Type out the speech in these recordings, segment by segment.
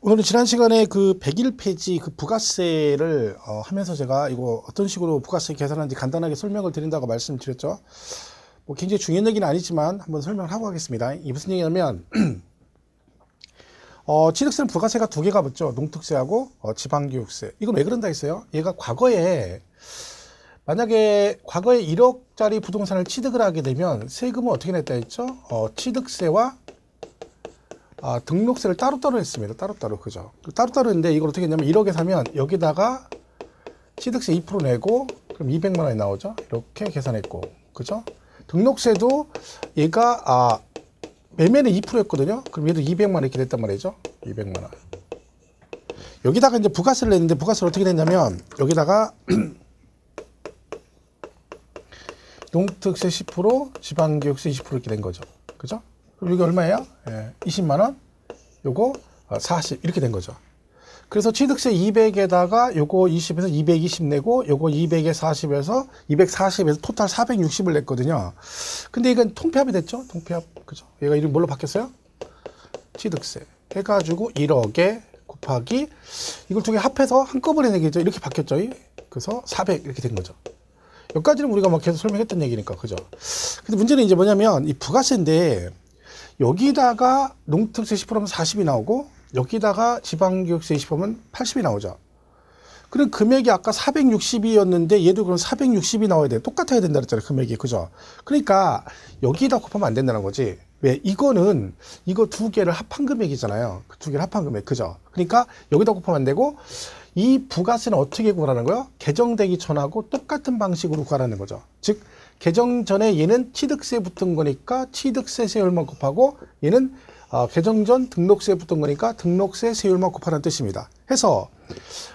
오늘은 지난 시간에 그 101페이지 그 부가세를 어, 하면서 제가 이거 어떤 식으로 부가세 계산하는지 간단하게 설명을 드린다고 말씀드렸죠. 을뭐 굉장히 중요한 얘기는 아니지만 한번 설명을 하고 하겠습니다. 이 무슨 얘기냐면 어, 취득세는 부가세가 두 개가 붙죠. 농특세하고 어, 지방교육세. 이건 왜 그런다 했어요? 얘가 과거에 만약에 과거에 1억짜리 부동산을 취득을 하게 되면 세금은 어떻게 냈다 했죠? 어, 취득세와 아, 등록세를 따로따로 했습니다. 따로따로 그죠? 따로따로 했는데 이걸 어떻게 했냐면 1억에 사면 여기다가 취득세 2% 내고 그럼 200만 원이 나오죠. 이렇게 계산했고 그죠? 등록세도 얘가 아 매매는 2%였거든요. 그럼 얘도 200만 원 이렇게 됐단 말이죠. 200만 원. 여기다가 이제 부가세를 냈는데 부가세를 어떻게 냈냐면 여기다가 농특세 10% 지방교육세 20% 이렇게 된 거죠. 그죠? 그리고 이게 얼마예요? 예, 20만 원. 요거 40 아, 이렇게 된 거죠. 그래서 취득세 200에다가 요거 20에서 220 내고 요거 200에 40에서 240에서 토탈 460을 냈거든요. 근데 이건 통폐합이 됐죠? 통폐합. 그죠? 얘가 이름 뭘로 바뀌었어요? 취득세. 해가지고 1억에 곱하기 이걸 두 개 합해서 한꺼번에 내겠죠? 이렇게 바뀌었죠? 그래서 400 이렇게 된 거죠. 여기까지는 우리가 막 계속 설명했던 얘기니까. 그죠? 근데 문제는 이제 뭐냐면 이 부가세인데 여기다가 농특세 10%면 40이 나오고 여기다가 지방교육세 20%면 80이 나오죠. 그럼 금액이 아까 460이었는데 얘도 그럼 460이 나와야 돼. 똑같아야 된다 그랬잖아요. 금액이. 그죠? 그러니까 여기다 곱하면 안 된다는 거지. 왜? 이거는 이거 두 개를 합한 금액이잖아요. 그 두 개를 합한 금액. 그죠? 그러니까 여기다 곱하면 안 되고 이 부가세는 어떻게 구하라는 거예요? 개정되기 전하고 똑같은 방식으로 구하라는 거죠. 즉 개정 전에 얘는 취득세 붙은 거니까 취득세 세율만 곱하고 얘는 어, 개정 전 등록세 붙은 거니까 등록세 세율만 곱하는 뜻입니다. 해서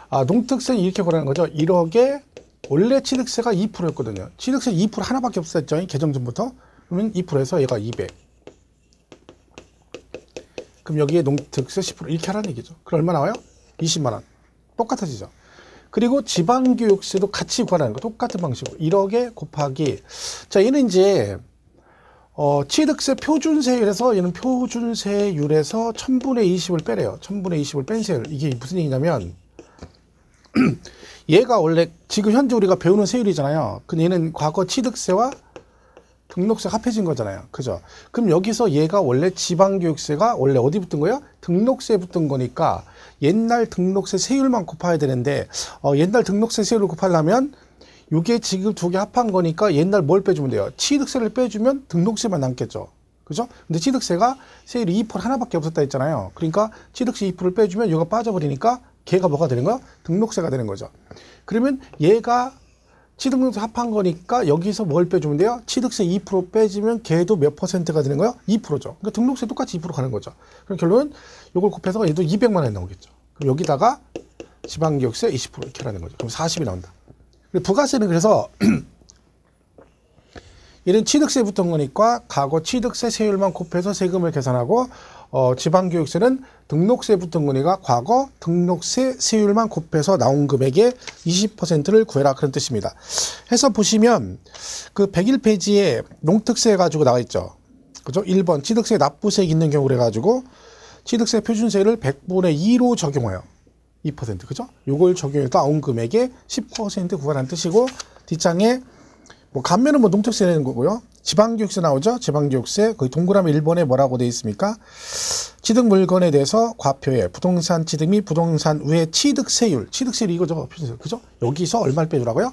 아, 농특세 이렇게 보라는 거죠. 1억에 원래 취득세가 2%였거든요. 취득세 2% 하나밖에 없었죠. 개정 전부터. 그러면 2%에서 얘가 200. 그럼 여기에 농특세 10% 이렇게 하라는 얘기죠. 그럼 얼마 나와요? 20만 원. 똑같아지죠. 그리고 지방교육세도 같이 구하는 거 똑같은 방식으로 1억에 곱하기 자 얘는 이제 어, 취득세 표준세율에서 얘는 표준세율에서 1000분의 20을 빼래요. 1000분의 20을 뺀 세율. 이게 무슨 얘기냐면 얘가 원래 지금 현재 우리가 배우는 세율이잖아요. 근데 얘는 과거 취득세와 등록세 합해진 거잖아요. 그죠? 그럼 여기서 얘가 원래 지방교육세가 원래 어디 붙은 거예요? 등록세 붙은 거니까 옛날 등록세 세율만 곱해야 되는데 어, 옛날 등록세 세율을 곱하려면 이게 지금 두 개 합한 거니까 옛날 뭘 빼주면 돼요? 취득세를 빼주면 등록세만 남겠죠. 그죠? 근데 취득세가 세율이 2% 하나밖에 없었다 했잖아요. 그러니까 취득세 2%를 빼주면 얘거 빠져버리니까 걔가 뭐가 되는 거야? 등록세가 되는 거죠. 그러면 얘가 취득세 합한 거니까 여기서 뭘 빼주면 돼요? 취득세 2%빼지면 걔도 몇 퍼센트가 되는 거예요? 2%죠. 그러니까 등록세 똑같이 2% 가는 거죠. 그럼 결론은 이걸 곱해서 얘도 200만 원이 나오겠죠. 그럼 여기다가 지방기육세20% 이렇게 하는 거죠. 그럼 40이 나온다. 그리고 부가세는 그래서 이런 취득세 붙은 거니까 과거 취득세 세율만 곱해서 세금을 계산하고 어, 지방교육세는 등록세 붙은 금리가 과거 등록세 세율만 곱해서 나온 금액의 20%를 구해라 그런 뜻입니다. 해서 보시면 그 101페이지에 농특세 가지고 나와 있죠. 그죠? 1번 취득세 납부세 있는 경우 그래 가지고 취득세 표준세를 100분의 2로 적용하여 2% 그죠? 요걸 적용해서 나온 금액의 10% 구하라는 뜻이고 뒷장에 뭐 감면은 뭐 농특세 내는 거고요. 지방교육세 나오죠? 지방교육세 거그 동그라미 1번에 뭐라고 돼 있습니까? 취득 물건에 대해서 과표에 부동산 취득 및 부동산 외 취득세율 취득세율 이거죠? 그죠? 여기서 얼마를 빼주라고요?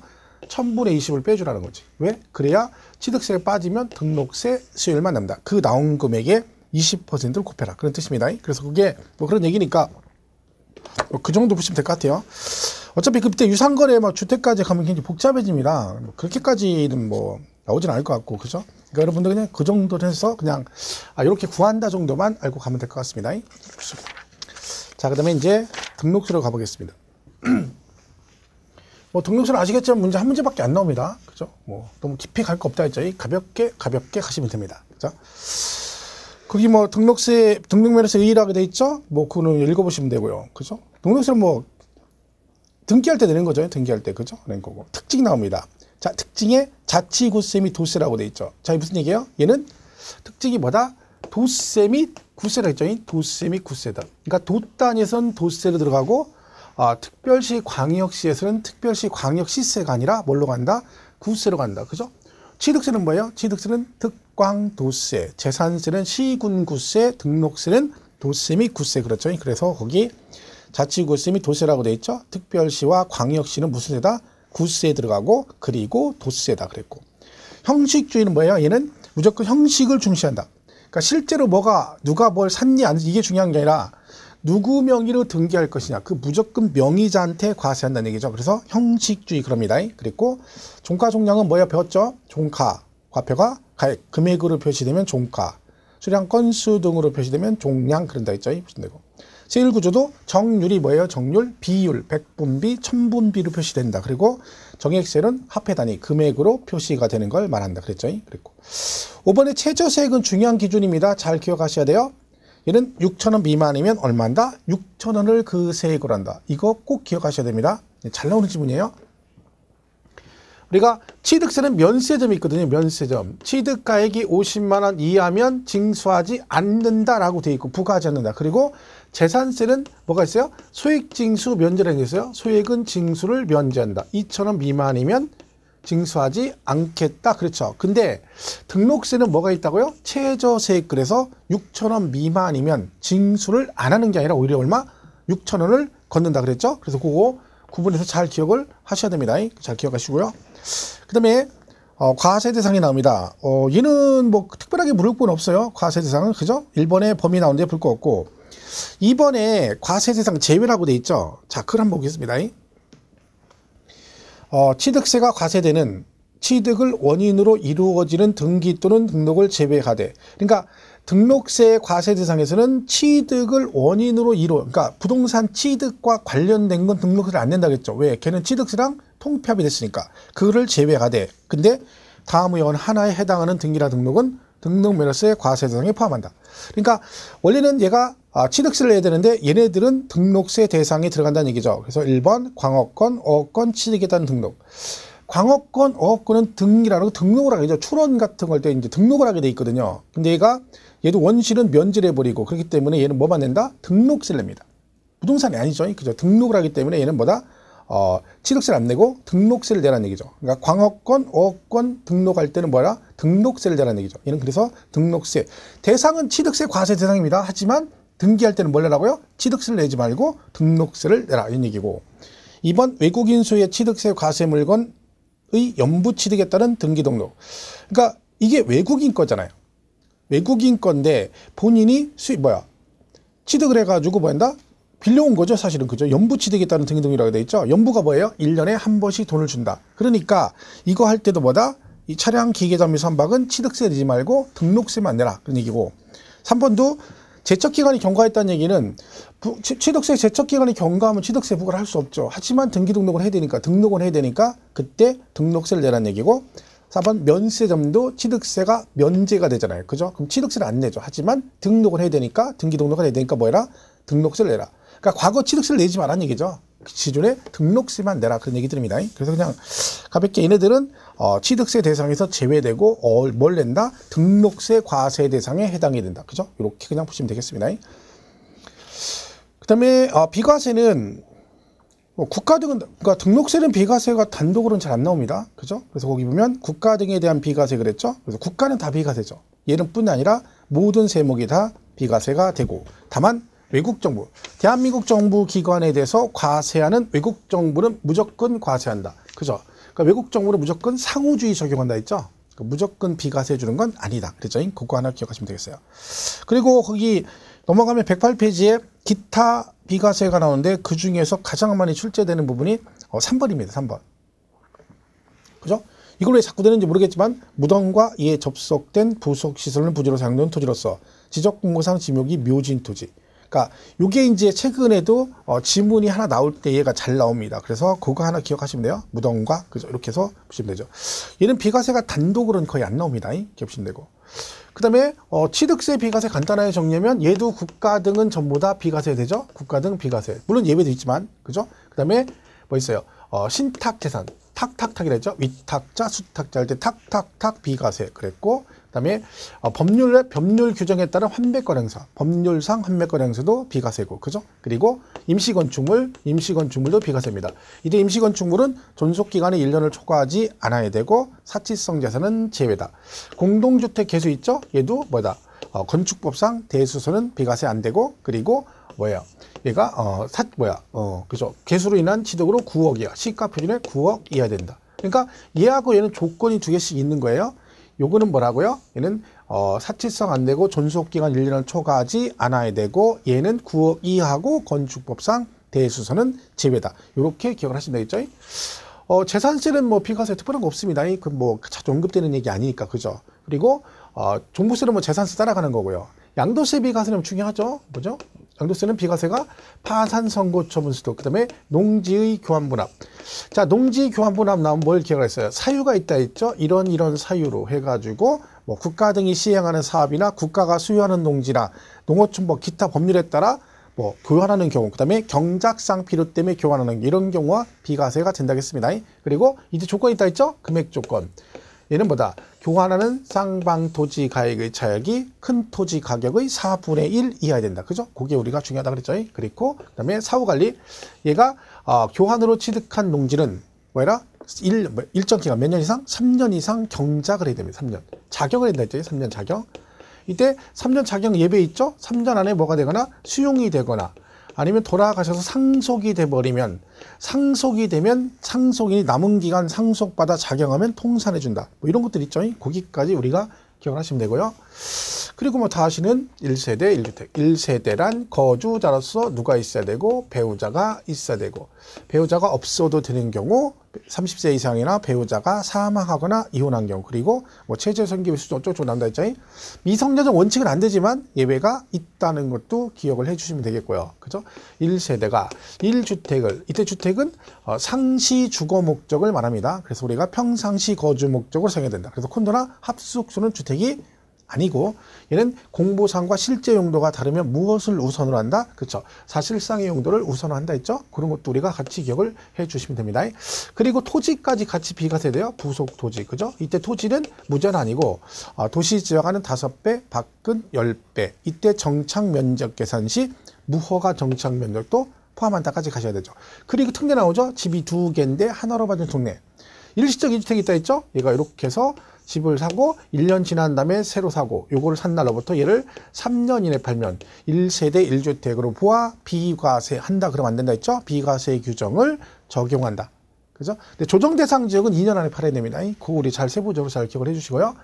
1000분의 20을 빼주라는 거지 왜? 그래야 취득세 빠지면 등록세 수율만 남다 그 나온 금액에 20%를 곱해라 그런 뜻입니다 그래서 그게 뭐 그런 얘기니까 뭐그 정도 보시면 될 것 같아요 어차피 그때 유상거래 막 뭐 주택까지 가면 굉장히 복잡해집니다 뭐 그렇게까지는 뭐 나오진 않을 것 같고 그죠? 그러니까 여러분들 그냥 그 정도 해서 그냥 아, 이렇게 구한다 정도만 알고 가면 될 것 같습니다. 자, 그다음에 이제 등록수로 가보겠습니다. 뭐 등록수는 아시겠지만 문제 한 문제밖에 안 나옵니다. 그죠? 뭐 너무 깊이 갈 거 없다 했죠. 가볍게 가볍게 가시면 됩니다. 그죠? 거기 뭐 등록세 등록면에서 유일하게 돼 있죠? 뭐 그거는 읽어보시면 되고요. 그죠? 등록세는 뭐 등기할 때되는 거죠. 등기할 때 그죠? 낸 거고 특징 나옵니다. 자, 특징에 자치구세 및 도세라고 돼 있죠. 자, 이게 무슨 얘기예요? 얘는 특징이 뭐다? 도세 및 구세라 했죠. 도세 및 구세다. 그러니까 도단위에선 도세로 들어가고 아, 특별시 광역시에서는 특별시 광역시세가 아니라 뭘로 간다? 구세로 간다. 그죠? 취득세는 뭐예요? 취득세는 특광도세, 재산세는 시군구세, 등록세는 도세 및 구세 그렇죠? 그래서 거기 자치구세 및 도세라고 돼 있죠. 특별시와 광역시는 무슨 세다? 구스에 들어가고 그리고 도스에다 그랬고 형식주의는 뭐예요? 얘는 무조건 형식을 중시한다. 그러니까 실제로 뭐가 누가 뭘 샀니 안 이게 중요한 게 아니라 누구 명의로 등기할 것이냐 그 무조건 명의자한테 과세한다는 얘기죠. 그래서 형식주의 그럽니다. 그리고 종가종량은 뭐야 배웠죠? 종가 과표가 가액 금액으로 표시되면 종가 수량 건수 등으로 표시되면 종량 그런다 했죠. 무슨 되고 세1구조도 정률이 뭐예요? 정률, 비율, 백분비, 천분비로 표시된다. 그리고 정액세는 화폐 단위, 금액으로 표시가 되는 걸 말한다. 그랬죠? 그랬고. 5번에 최저세액은 중요한 기준입니다. 잘 기억하셔야 돼요. 얘는 6천원 미만이면 얼마인다? 6천원을그 세액으로 한다. 이거 꼭 기억하셔야 됩니다. 네, 잘 나오는 질문이에요 우리가 취득세는 면세점이 있거든요. 면세점. 취득가액이 50만 원 이하면 징수하지 않는다라고 돼 있고 부과하지 않는다. 그리고 재산세는 뭐가 있어요? 소액징수 면제라는 게 있어요. 소액은 징수를 면제한다. 2천원 미만이면 징수하지 않겠다. 그렇죠. 근데 등록세는 뭐가 있다고요? 최저세액 그래서 6천원 미만이면 징수를 안 하는 게 아니라 오히려 얼마? 6천원을 걷는다 그랬죠. 그래서 그거 구분해서 잘 기억을 하셔야 됩니다. 잘 기억하시고요. 그 다음에 어, 과세 대상이 나옵니다. 어, 얘는 뭐 특별하게 물을 건 없어요. 과세 대상은 그죠? 1번에 범위 나오는데 볼 거 없고 이번에 과세 대상 제외라고 돼 있죠. 자, 그한 보겠습니다. 어, 취득세가 과세되는 취득을 원인으로 이루어지는 등기 또는 등록을 제외하되 그러니까 등록세 과세 대상에서는 취득을 원인으로 이루 어 그러니까 부동산 취득과 관련된 건 등록세를 안 낸다 그랬죠 왜 걔는 취득세랑 통폐합이 됐으니까 그를 거 제외하되 근데 다음 의원 하나에 해당하는 등기나 등록은 등록면허세 과세 대상에 포함한다 그러니까 원래는 얘가 아, 취득세를 내야 되는데 얘네들은 등록세 대상에 들어간다는 얘기죠. 그래서 1번 광어권어권 취득에 따른 등록. 광어권 어업권은 등이라고 등록을 하게 되죠. 출원 같은 걸 때 이제 등록을 하게 돼 있거든요. 근데 얘가 얘도 원실은 면제를 해버리고 그렇기 때문에 얘는 뭐만 낸다? 등록세를 냅니다. 부동산이 아니죠. 그죠. 등록을 하기 때문에 얘는 뭐다? 어, 취득세를 안 내고 등록세를 내라는 얘기죠. 그러니까 광어권 어업권 등록할 때는 뭐라? 등록세를 내라는 얘기죠. 얘는 그래서 등록세. 대상은 취득세 과세 대상입니다. 하지만 등기할 때는 뭘 내라고요? 취득세를 내지 말고 등록세를 내라 이런 얘기고 이번 외국인 수의 취득세 과세 물건의 연부 취득에 따른 등기 등록 그러니까 이게 외국인 거잖아요 외국인 건데 본인이 수입 뭐야 취득을 해가지고 뭐 한다? 빌려온 거죠 사실은 그죠 연부 취득에 따른 등기 등록이라고 돼 있죠 연부가 뭐예요? 1년에한 번씩 돈을 준다 그러니까 이거 할 때도 뭐다? 이 차량 기계점유 선박은 취득세 내지 말고 등록세만 내라 그런 얘기고 3번도 제척 기간이 경과했다는 얘기는 부, 취득세 취 제척 기간이 경과하면 취득세 부과를 할 수 없죠. 하지만 등기 등록을 해야 되니까 등록을 해야 되니까 그때 등록세를 내라는 얘기고 4번 면세점도 취득세가 면제가 되잖아요. 그죠? 그럼 취득세를 안 내죠. 하지만 등록을 해야 되니까 등기 등록을 해야 되니까 뭐해라 등록세를 내라. 그러니까 과거 취득세를 내지 말라는 얘기죠. 기준에 그 등록세만 내라 그런 얘기 들입니다 그래서 그냥 가볍게 얘네들은 어, 취득세 대상에서 제외되고 어, 뭘 낸다? 등록세 과세 대상에 해당이 된다 그죠? 이렇게 그냥 보시면 되겠습니다 그 다음에 어, 비과세는 뭐 국가 등은 그러니까 등록세는 비과세가 단독으로는 잘 안 나옵니다 그죠? 그래서 거기 보면 국가 등에 대한 비과세 그랬죠? 그래서 국가는 다 비과세죠 얘는 뿐 아니라 모든 세목이 다 비과세가 되고 다만 외국 정부, 대한민국 정부 기관에 대해서 과세하는 외국 정부는 무조건 과세한다. 그죠? 그러니까 외국 정부는 무조건 상호주의 적용한다 했죠? 그러니까 무조건 비과세 해주는 건 아니다. 그랬죠? 그거 하나 기억하시면 되겠어요. 그리고 거기 넘어가면 108페이지에 기타 비과세가 나오는데 그 중에서 가장 많이 출제되는 부분이 3번입니다. 어, 3번. 그죠? 이걸 왜 자꾸 되는지 모르겠지만 무덤과 이에 접속된 부속시설을 부지로 사용된 토지로서 지적공고상 지목이 묘진 토지 그러니까 요게 이제 최근에도 어, 지문이 하나 나올 때 얘가 잘 나옵니다. 그래서 그거 하나 기억하시면 돼요. 무덤과 그죠? 이렇게 해서 보시면 되죠. 얘는 비과세가 단독으로는 거의 안 나옵니다. 이렇게 보시면 되고. 그 다음에 어, 취득세 비과세 간단하게 정리하면 얘도 국가 등은 전부 다 비과세 되죠. 국가 등 비과세. 물론 예외도 있지만 그죠? 그 다음에 뭐 있어요? 어, 신탁 재산. 탁탁탁이랬죠. 위탁자, 수탁자 할 때 탁탁탁 비과세 그랬고 그다음에 어, 법률 법률 규정에 따른 환매권 행사, 법률상 환매권 행사도 비과세고, 그죠? 그리고 임시 건축물, 임시 건축물도 비과세입니다. 이제 임시 건축물은 존속 기간에 1년을 초과하지 않아야 되고 사치성 재산은 제외다. 공동주택 개수 있죠? 얘도 뭐다? 어, 건축법상 대수소는 비과세 안 되고 그리고 뭐예요? 얘가 어, 사 뭐야? 어, 그죠? 개수로 인한 취득으로 9억 이야. 시가 표준에 9억 이하 된다. 그러니까 얘하고 얘는 조건이 두 개씩 있는 거예요. 요거는 뭐라고요? 얘는 어, 사치성 안 되고 존속기간 1년을 초과하지 않아야 되고 얘는 9억 이하고 건축법상 대수선은 제외다. 이렇게 기억을 하시면 되겠죠? 어, 재산세는 뭐 비과세 특별한 거 없습니다. 그뭐 자주 언급되는 얘기 아니니까 그죠? 그리고 어, 종부세는 뭐 재산세 따라가는 거고요. 양도세 비과세는 중요하죠, 뭐죠 양도세는 비과세가 파산선고처분수도 그다음에 농지의 교환분합 자 농지 교환분합 나오면 뭘 기억했어요 을 사유가 있다 했죠 이런 이런 사유로 해가지고 뭐 국가 등이 시행하는 사업이나 국가가 수유하는 농지나 농어촌법 기타 법률에 따라 뭐 교환하는 경우 그다음에 경작상 필요 때문에 교환하는 이런 경우와 비과세가 된다겠습니다 그리고 이제 조건이 있다 했죠 금액 조건 얘는 뭐다 교환하는 쌍방 토지 가액의 차액이 큰 토지 가격의 4분의 1 이하야 된다. 그죠? 그게 우리가 중요하다 그랬죠. 그리고 그다음에 사후 관리 얘가 어, 교환으로 취득한 농지는 뭐라 일, 뭐, 일정 기간 몇 년 이상? 3년 이상 경작을 해야 됩니다. 3년. 자격을 해야 했죠 3년 자격. 이때 3년 자격 예배 있죠? 3년 안에 뭐가 되거나 수용이 되거나 아니면 돌아가셔서 상속이 돼버리면 상속이 되면 상속인이 남은 기간 상속받아 작용하면 통산해준다. 뭐 이런 것들 있죠. 거기까지 우리가 기억을 하시면 되고요. 그리고 뭐 다시는 1세대 1주택. 1세대란 거주자로서 누가 있어야 되고 배우자가 있어야 되고 배우자가 없어도 되는 경우 30세 이상이나 배우자가 사망하거나 이혼한 경우 그리고 뭐 체제 성기 수준 어쩌고저 난다 했잖아요. 미성년자 원칙은 안 되지만 예외가 있다는 것도 기억을 해 주시면 되겠고요. 그죠? 1세대가 1주택을 이때 주택은 어, 상시 주거 목적을 말합니다. 그래서 우리가 평상시 거주 목적으로 정해야 된다. 그래서 콘도나 합숙소는 주택이 아니고 얘는 공보상과 실제 용도가 다르면 무엇을 우선으로 한다? 그렇죠. 사실상의 용도를 우선으로 한다 했죠? 그런 것도 우리가 같이 기억을 해 주시면 됩니다. 그리고 토지까지 같이 비과세 돼요. 부속 토지. 그죠? 이때 토지는 무전 아니고 어, 도시 지역하는 다섯 배 밖은 열배 이때 정착 면적 계산 시 무허가 정착 면적도 포함한다까지 가셔야 되죠. 그리고 특례 나오죠? 집이 두 개인데 하나로 받은 동네. 일시적 이주택이 있다 했죠? 얘가 이렇게 해서 집을 사고 1년 지난 다음에 새로 사고 요거를 산 날로부터 얘를 3년 이내 팔면 1세대 1주택으로 보아 비과세 한다 그러면 안 된다 했죠? 비과세 규정을 적용한다. 그죠? 근데 조정 대상 지역은 2년 안에 팔아야 됩니다. 그거 우리 잘 세부적으로 잘 기억을 해 주시고요.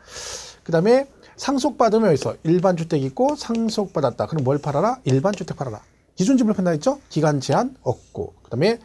그 다음에 상속받으면 여기서 일반 주택 있고 상속받았다. 그럼 뭘 팔아라? 일반 주택 팔아라. 기준지불 판단했죠? 기간 제한 없고. 그 다음에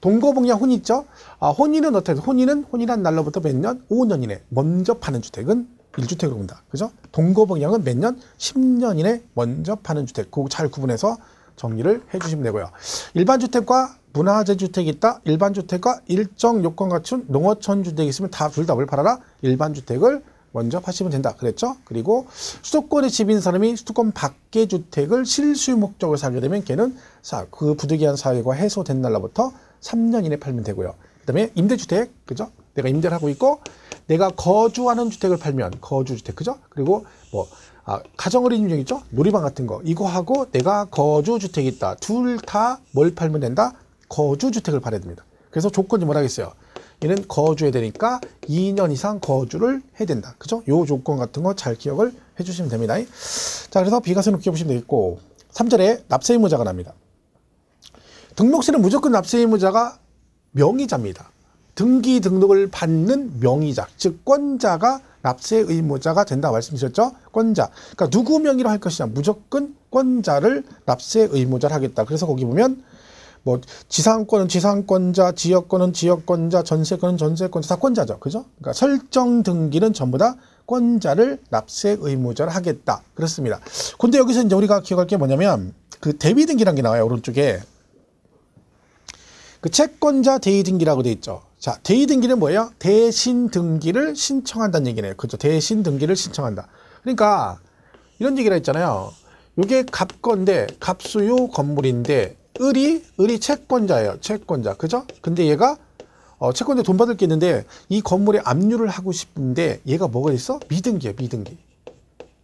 동거분야 혼이 있죠? 아, 혼인은 어떻게, 혼인은 혼인한 날로부터 몇 년? 5년 이내 먼저 파는 주택은 1주택으로 본다. 그죠? 동거분양은 몇 년? 10년 이내 먼저 파는 주택. 그거 잘 구분해서 정리를 해주시면 되고요. 일반 주택과 문화재 주택이 있다. 일반 주택과 일정 요건 갖춘 농어촌 주택이 있으면 다 둘다을 팔아라? 일반 주택을 먼저 파시면 된다 그랬죠 그리고 수도권에 집인 사람이 수도권 밖의 주택을 실수 목적으로 사게 되면 걔는 그 부득이한 사유가 해소된 날로부터 3년 이내 팔면 되고요 그 다음에 임대주택 그죠 내가 임대를 하고 있고 내가 거주하는 주택을 팔면 거주주택 그죠 그리고 뭐 아, 가정어린이용 있죠 놀이방 같은 거 이거하고 내가 거주주택이 있다 둘 다 뭘 팔면 된다 거주주택을 팔아야 됩니다 그래서 조건이 뭐라겠어요 얘는 거주해야 되니까 2년 이상 거주를 해야 된다. 그죠? 요 조건 같은 거 잘 기억을 해주시면 됩니다. 자, 그래서 비과세 놓기 억해 보시면 되겠고, 3절에 납세 의무자가 납니다. 등록세는 무조건 납세 의무자가 명의자입니다. 등기 등록을 받는 명의자, 즉 권자가 납세 의무자가 된다 말씀드렸죠? 권자. 그러니까 누구 명의로 할 것이냐? 무조건 권자를 납세 의무자를 하겠다. 그래서 거기 보면 뭐 지상권은 지상권자, 지역권은 지역권자, 전세권은 전세권자 다 권자죠. 그죠? 그러니까 설정 등기는 전부 다 권자를 납세 의무자를 하겠다. 그렇습니다. 근데 여기서 이제 우리가 기억할 게 뭐냐면 그 대비 등기란게 나와요. 오른쪽에. 그 채권자 대위 등기라고 돼 있죠. 자, 대위 등기는 뭐예요? 대신 등기를 신청한다는 얘기네요. 그죠? 대신 등기를 신청한다. 그러니까 이런 얘기를 했잖아요. 이게 갑건데 갑수요 건물인데 을이 을이 채권자예요. 채권자. 그죠? 근데 얘가 어, 채권자 돈 받을 게 있는데 이 건물에 압류를 하고 싶은데 얘가 뭐가 있어? 미등기예요. 미등기.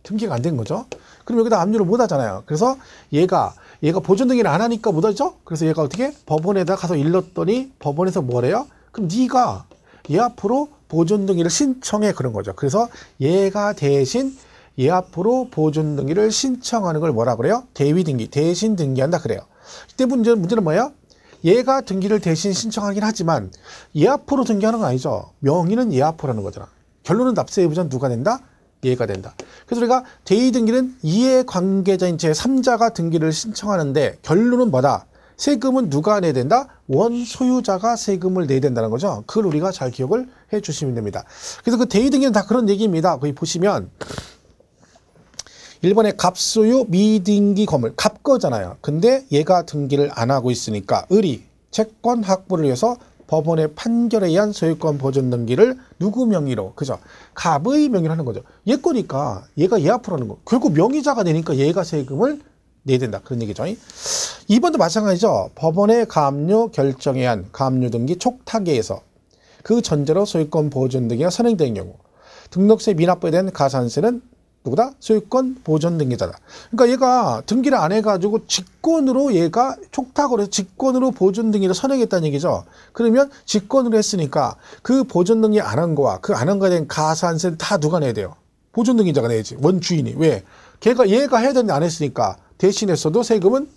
등기가 안 된 거죠. 그럼 여기다 압류를 못 하잖아요. 그래서 얘가 얘가 보존 등기를 안 하니까 못 하죠. 그래서 얘가 어떻게 법원에다 가서 일렀더니 법원에서 뭐래요? 그럼 네가 얘 앞으로 보존 등기를 신청해 그런 거죠. 그래서 얘가 대신 얘 앞으로 보존 등기를 신청하는 걸 뭐라 그래요? 대위 등기 대신 등기한다 그래요. 이때 문제는, 문제는 뭐야? 얘가 등기를 대신 신청하긴 하지만 얘 앞으로 등기하는 건 아니죠. 명의는 얘 앞으로라는 거잖아. 결론은 납세의무자 누가 된다? 얘가 된다. 그래서 우리가 대의등기는 이해관계자인 제3자가 등기를 신청하는데 결론은 뭐다? 세금은 누가 내야 된다? 원소유자가 세금을 내야 된다는 거죠. 그걸 우리가 잘 기억을 해 주시면 됩니다. 그래서 그대의등기는다 그런 얘기입니다. 거기 보시면 일본의 갑소유 미등기 건물 갑거잖아요. 근데 얘가 등기를 안 하고 있으니까 을이 채권 확보를 위해서 법원의 판결에 의한 소유권 보존 등기를 누구 명의로 그죠? 갑의 명의로 하는 거죠. 얘 거니까 얘가 얘 앞으로 하는 거. 결국 명의자가 되니까 얘가 세금을 내야 된다 그런 얘기죠. 이번도 마찬가지죠. 법원의 감료 결정에 의한 감류 등기 촉탁에 의해서 그 전제로 소유권 보존 등기가 선행된 경우 등록세 미납부에 대한 가산세는 누구다? 소유권 보존 등기자다. 그러니까 얘가 등기를 안 해가지고 직권으로 얘가 촉탁을 해서 직권으로 보존 등기를 선행했다는 얘기죠. 그러면 직권으로 했으니까 그 보존 등기 안 한 거와 그 안 한 거에 대한 가산세 를다 누가 내야 돼요? 보존 등기자가 내야지. 원주인이. 왜? 걔가 얘가 해야 되는데 안 했으니까 대신했어도 세금은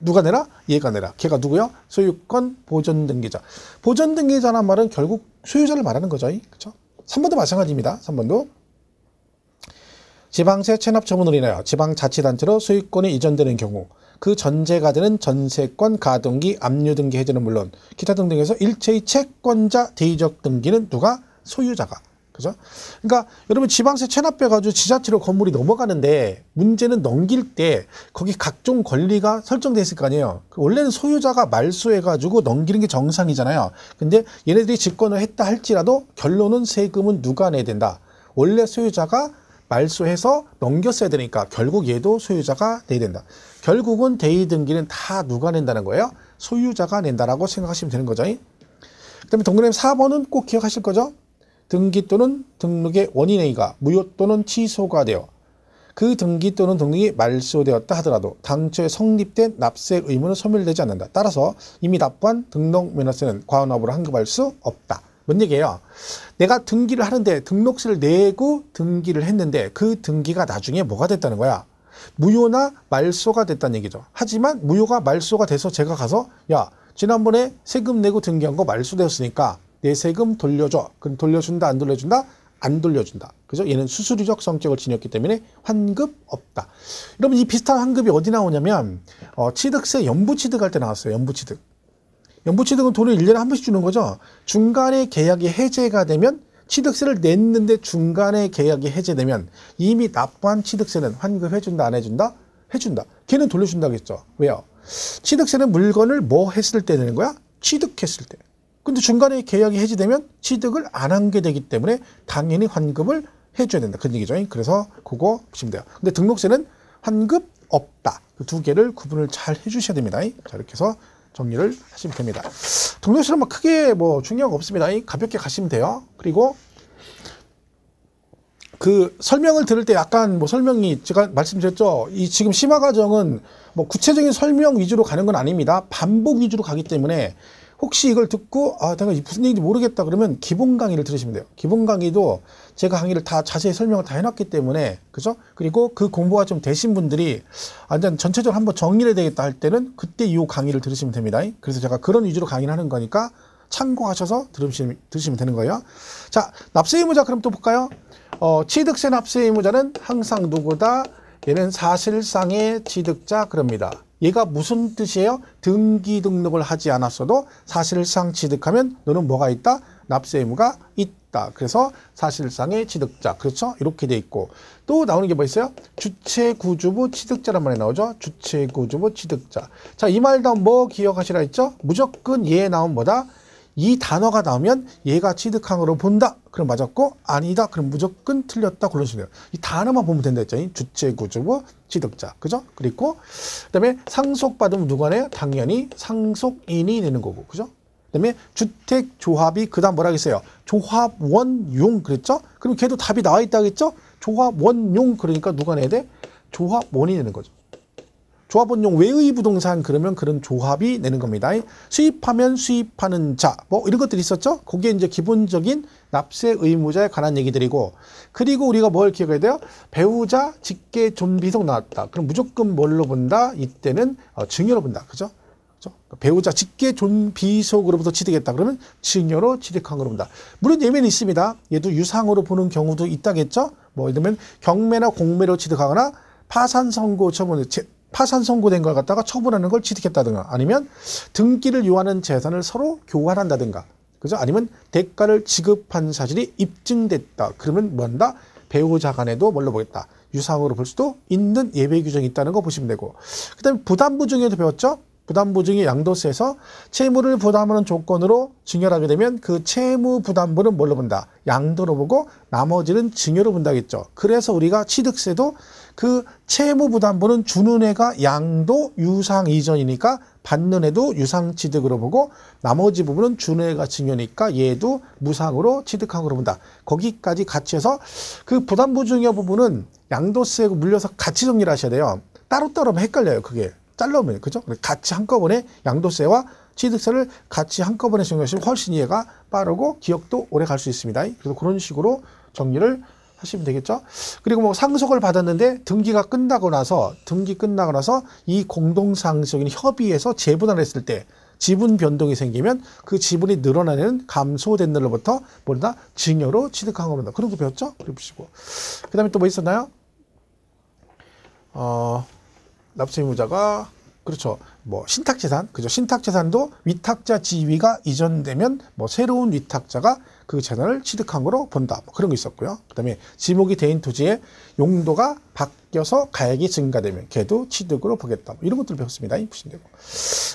누가 내라? 얘가 내라. 걔가 누구야 소유권 보존 등기자. 보존 등기자란 말은 결국 소유자를 말하는 거죠. 그렇죠? 3번도 마찬가지입니다. 3번도. 지방세 체납 처분으로 인하여 지방자치단체로 소유권이 이전되는 경우 그 전제가 되는 전세권 가등기 압류 등기 해제는 물론 기타 등등에서 일체의 채권자 대의적 등기는 누가 소유자가 그죠? 그러니까 여러분 지방세 체납빼 가지고 지자체로 건물이 넘어가는데 문제는 넘길 때 거기 각종 권리가 설정돼 있을 거 아니에요. 그 원래는 소유자가 말소해 가지고 넘기는 게 정상이잖아요. 근데 얘네들이 집권을 했다 할지라도 결론은 세금은 누가 내야 된다. 원래 소유자가 말소해서 넘겼어야 되니까 결국 얘도 소유자가 내야 된다. 결국은 대의 등기는 다 누가 낸다는 거예요? 소유자가 낸다라고 생각하시면 되는 거죠. 그 다음에 동그라미 4번은 꼭 기억하실 거죠? 등기 또는 등록의 원인 A가 무효 또는 취소가 되어 그 등기 또는 등록이 말소되었다 하더라도 당초에 성립된 납세 의무는 소멸되지 않는다. 따라서 이미 납부한 등록 면허세는 과언업으로 환급할 수 없다. 뭔 얘기예요? 내가 등기를 하는데 등록세를 내고 등기를 했는데 그 등기가 나중에 뭐가 됐다는 거야? 무효나 말소가 됐다는 얘기죠. 하지만 무효가 말소가 돼서 제가 가서 야 지난번에 세금 내고 등기한 거 말소되었으니까 내 세금 돌려줘. 그럼 돌려준다 안 돌려준다? 안 돌려준다. 그죠? 얘는 수수료적 성격을 지녔기 때문에 환급 없다. 여러분 이 비슷한 환급이 어디 나오냐면 어, 취득세 연부취득할 때 나왔어요. 연부취득. 연부취득은 돈을 1년에한 번씩 주는 거죠. 중간에 계약이 해제가 되면 취득세를 냈는데 중간에 계약이 해제되면 이미 납부한 취득세는 환급해준다 안 해준다? 해준다. 걔는 돌려준다겠죠. 왜요? 취득세는 물건을 뭐 했을 때 되는 거야? 취득했을 때. 근데 중간에 계약이 해지되면 취득을 안 한 게 되기 때문에 당연히 환급을 해줘야 된다. 그런 얘기죠. 그래서 그거 보시면 돼요. 근데 등록세는 환급 없다. 그 두 개를 구분을 잘 해주셔야 됩니다. 자, 이렇게 해서 정리를 하시면 됩니다. 등록실은 뭐 크게 뭐 중요한 거 없습니다. 가볍게 가시면 돼요. 그리고 그 설명을 들을 때 약간 뭐 설명이 제가 말씀드렸죠. 이 지금 심화 과정은 뭐 구체적인 설명 위주로 가는 건 아닙니다. 반복 위주로 가기 때문에 혹시 이걸 듣고 아 내가 무슨 얘기인지 모르겠다 그러면 기본 강의를 들으시면 돼요. 기본 강의도 제가 강의를 다 자세히 설명을 다 해놨기 때문에 그죠? 그리고 그 공부가 좀 되신 분들이 완전 아, 전체적으로 한번 정리를 해야 되겠다 할 때는 그때 이 강의를 들으시면 됩니다. 그래서 제가 그런 위주로 강의를 하는 거니까 참고하셔서 들으시면, 들으시면 되는 거예요. 자 납세 의무자 그럼 또 볼까요? 어, 취득세 납세 의무자는 항상 누구다? 얘는 사실상의 취득자 그럽니다. 얘가 무슨 뜻이에요? 등기 등록을 하지 않았어도 사실상 취득하면 너는 뭐가 있다? 납세 의무가 있다. 그래서 사실상의 취득자. 그렇죠? 이렇게 돼 있고 또 나오는 게 뭐 있어요? 주체구주부 취득자란 말이 나오죠. 주체구주부 취득자. 자, 이 말도 뭐 기억하시라 했죠? 무조건 얘에 나온 뭐다? 이 단어가 나오면 얘가 취득항으로 본다. 그럼 맞았고 아니다. 그럼 무조건 틀렸다. 골라주시면 요이 단어만 보면 된다 했죠. 주체 구조부 취득자. 그죠? 그리고 그다음에 상속받으면 누가 내? 당연히 상속인이 내는 거고. 그죠? 그다음에 주택 조합이 그다음 뭐라 하겠어요? 조합원용 그랬죠? 그럼 걔도 답이 나와 있다겠죠? 조합원용 그러니까 누가 내야 돼? 조합원이 내는 거죠. 조합원용 외의 부동산 그러면 그런 조합이 내는 겁니다. 수입하면 수입하는 자, 뭐 이런 것들이 있었죠. 거기에 이제 기본적인 납세 의무자에 관한 얘기들이고 그리고 우리가 뭘 기억해야 돼요? 배우자, 직계, 존비속 나왔다. 그럼 무조건 뭘로 본다? 이때는 어, 증여로 본다. 그죠? 그죠? 그러니까 배우자 직계 존비속으로부터 취득했다 그러면 증여로 취득한 걸로 본다. 물론 예외는 있습니다. 얘도 유상으로 보는 경우도 있다겠죠. 뭐 예를 들면 경매나 공매로 취득하거나 파산 선고 처분 을 파산 선고된 걸 갖다가 처분하는 걸 취득했다든가 아니면 등기를 요하는 재산을 서로 교환한다든가 그죠? 아니면 대가를 지급한 사실이 입증됐다. 그러면 뭔다? 배우자 간에도 뭘로 보겠다. 유상으로 볼 수도 있는 예외 규정이 있다는 거 보시면 되고 그 다음에 부담부중에도 배웠죠? 부담부중이 양도세에서 채무를 부담하는 조건으로 증여하게 되면 그 채무 부담보는 뭘로 본다? 양도로 보고 나머지는 증여로 본다겠죠. 그래서 우리가 취득세도 그 채무부담보는 주는 애가 양도 유상 이전이니까 받는 애도 유상 취득으로 보고 나머지 부분은 주는 애가 증여니까 얘도 무상으로 취득한 걸로 본다. 거기까지 같이 해서 그 부담부 증여 부분은 양도세하고 물려서 같이 정리를 하셔야 돼요. 따로따로 하면 헷갈려요. 그게 잘라오면 그죠? 같이 한꺼번에 양도세와 취득세를 같이 한꺼번에 정리하시면 훨씬 이해가 빠르고 기억도 오래 갈 수 있습니다. 그래서 그런 식으로 정리를 하시면 되겠죠. 그리고 뭐 상속을 받았는데 등기가 끝나고 나서 등기 끝나고 나서 이 공동상속인 협의에서 재분할 했을 때 지분 변동이 생기면 그 지분이 늘어나는 감소된 날로부터 뭐다 증여로 취득한 겁니다. 그런 거 배웠죠? 그리 고 보시고 그다음에 또 뭐 있었나요? 어 납세 의무자가 그렇죠. 뭐 신탁재산 그죠 신탁재산도 위탁자 지위가 이전되면 뭐 새로운 위탁자가 그 재산을 취득한 거로 본다 뭐 그런 거 있었고요 그다음에 지목이 대인 토지의 용도가 바뀌어서 가액이 증가되면 걔도 취득으로 보겠다 뭐 이런 것들을 배웠습니다 보시면 되고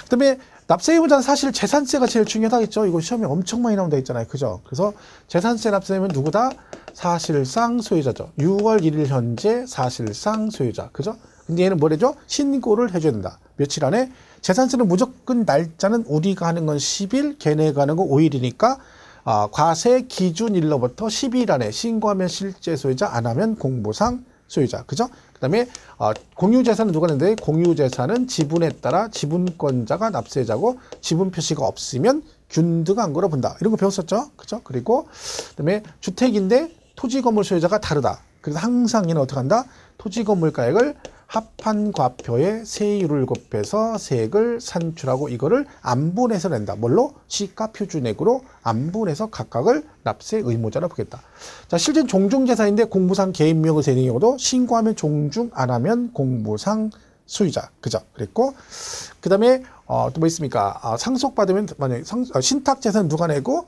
그다음에 납세의무자는 사실 재산세가 제일 중요하겠죠 이거 시험에 엄청 많이 나온다 했잖아요 그죠 그래서 재산세 납세는 누구다 사실상 소유자죠 6월 1일 현재 사실상 소유자 그죠 근데 얘는 뭐래죠? 신고를 해줘야 된다. 며칠 안에 재산세는 무조건 날짜는 우리가 하는 건 10일, 걔네가 하는 건 5일이니까 아, 과세 기준일로부터 10일 안에 신고하면 실제 소유자, 안 하면 공보상 소유자. 그죠? 그 다음에 아, 공유재산은 누가 냈는데 공유재산은 지분에 따라 지분권자가 납세자고 지분 표시가 없으면 균등한 거로 본다. 이런 거 배웠었죠? 그죠? 그리고 그 다음에 주택인데 토지 건물 소유자가 다르다. 그래서 항상 얘는 어떻게 한다? 토지 건물 가액을 합한 과표의 세율을 곱해서 세액을 산출하고 이거를 안분해서 낸다. 뭘로? 시가 표준액으로 안분해서 각각을 납세 의무자로 보겠다. 자, 실제 종중재산인데 공부상 개인명의 세인 경우도 신고하면 종중 안 하면 공부상 소유자. 그죠? 그랬고 그다음에 어, 또 뭐 있습니까? 아, 상속받으면 만약에 상, 아, 어, 신탁재산 누가 내고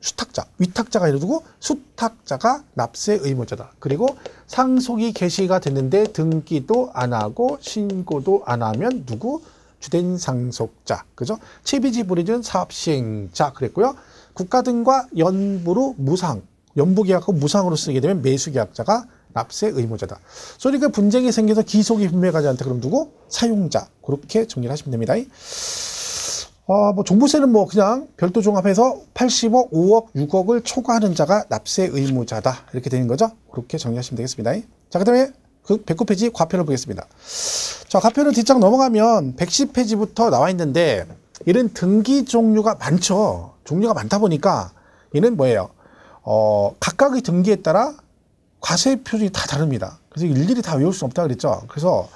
수탁자, 위탁자가 이루고 수탁자가 납세 의무자다. 그리고 상속이 개시가 됐는데 등기도 안 하고 신고도 안 하면 누구? 주된 상속자. 그죠? 채비지 불이준 사업 시행자 그랬고요. 국가 등과 연부로 무상, 연부 계약하고 무상으로 쓰게 되면 매수 계약자가 납세 의무자다. 소리가 그 분쟁이 생겨서 기속이 분명하지 않다. 그럼 누구? 사용자. 그렇게 정리를 하시면 됩니다. 어, 뭐 종부세는 뭐 그냥 별도 종합해서 80억, 5억, 6억을 초과하는 자가 납세 의무자다. 이렇게 되는 거죠. 그렇게 정리하시면 되겠습니다. 자, 그 다음에 그 109페이지 과표를 보겠습니다. 자, 과표는 뒷장 넘어가면 110페이지부터 나와 있는데 이런 등기 종류가 많죠. 종류가 많다 보니까 이는 뭐예요? 어, 각각의 등기에 따라 과세 표준이 다 다릅니다. 그래서 일일이 다 외울 수 없다 그랬죠. 그래서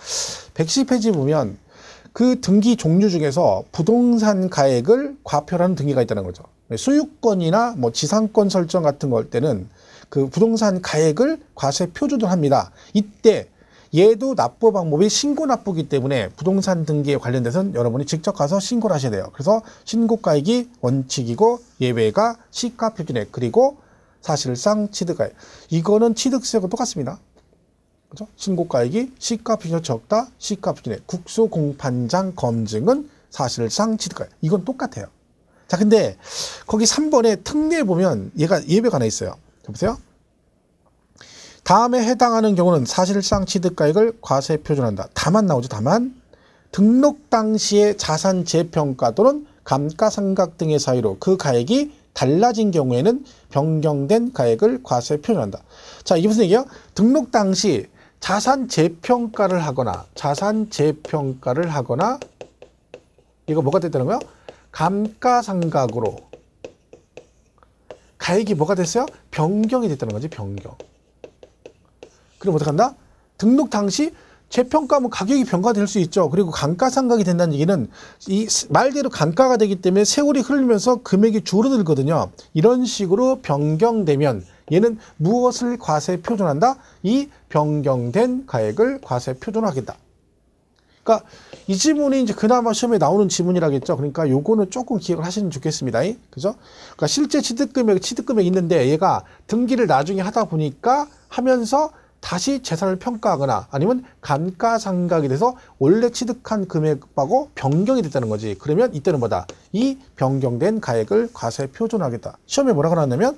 110페이지 보면 그 등기 종류 중에서 부동산 가액을 과표라는 등기가 있다는 거죠. 소유권이나 네, 뭐 지상권 설정 같은 걸 때는 그 부동산 가액을 과세 표준으로 합니다. 이때 얘도 납부 방법이 신고 납부기 때문에 부동산 등기에 관련돼서는 여러분이 직접 가서 신고를 하셔야 돼요. 그래서 신고가액이 원칙이고 예외가 시가표준액 그리고 사실상 취득가액. 이거는 취득세하고 똑같습니다. 그죠? 신고가액이 시가표준에 적다, 시가표준에 국소공판장 검증은 사실상 취득가액. 이건 똑같아요. 자, 근데 거기 3번에 특례 보면 얘가 예배가 하나 있어요. 보세요. 다음에 해당하는 경우는 사실상 취득가액을 과세 표준한다. 다만 나오죠. 다만 등록 당시의 자산 재평가 또는 감가상각 등의 사이로 그 가액이 달라진 경우에는 변경된 가액을 과세 표현한다. 자, 이게 무슨 얘기야? 등록 당시 자산 재평가를 하거나 자산 재평가를 하거나 이거 뭐가 됐다는거요 감가상각으로 가액이 뭐가 됐어요? 변경이 됐다는 거지 변경. 그럼 어떻게 한다? 등록 당시 재평가면 하 가격이 변가될수 있죠. 그리고 감가상각이 된다는 얘기는 이 말대로 감가가 되기 때문에 세월이 흐르면서 금액이 줄어들거든요. 이런 식으로 변경되면 얘는 무엇을 과세 표준한다? 이 변경된 가액을 과세 표준하겠다. 그러니까 이 지문이 이제 그나마 시험에 나오는 지문이라겠죠. 그러니까 요거는 조금 기억을 하시면 좋겠습니다. 그죠? 그러니까 실제 취득금액, 취득금액 있는데 얘가 등기를 나중에 하다 보니까 하면서 다시 재산을 평가하거나 아니면 감가상각이 돼서 원래 취득한 금액하고 변경이 됐다는 거지. 그러면 이때는 뭐다? 이 변경된 가액을 과세 표준하겠다. 화 시험에 뭐라고 나왔냐면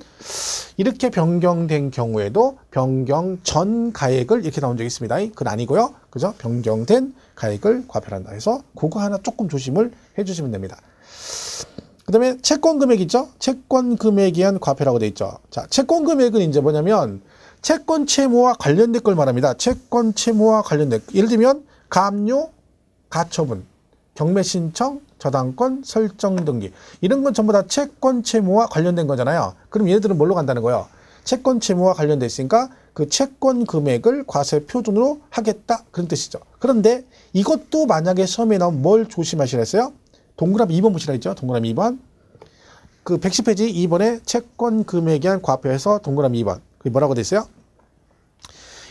이렇게 변경된 경우에도 변경 전 가액을 이렇게 나온 적이 있습니다. 그건 아니고요. 그죠? 변경된 가액을 과표한다 해서 그거 하나 조금 조심을 해주시면 됩니다. 그 다음에 채권 금액 있죠? 채권 금액에 의한 과표라고 돼 있죠. 자, 채권 금액은 이제 뭐냐면 채권 채무와 관련된 걸 말합니다. 채권 채무와 관련된 예를 들면 감료, 가처분, 경매 신청, 저당권, 설정 등기 이런 건 전부 다 채권 채무와 관련된 거잖아요. 그럼 얘네들은 뭘로 간다는 거예요? 채권 채무와 관련돼 있으니까 그 채권 금액을 과세 표준으로 하겠다 그런 뜻이죠. 그런데 이것도 만약에 시험에 나오면 뭘 조심하시라 했어요? 동그라미 2번 보시라 했죠. 동그라미 2번. 그 110페이지 2번에 채권 금액에 대한 과표에서 동그라미 2번. 그게 뭐라고 돼 있어요?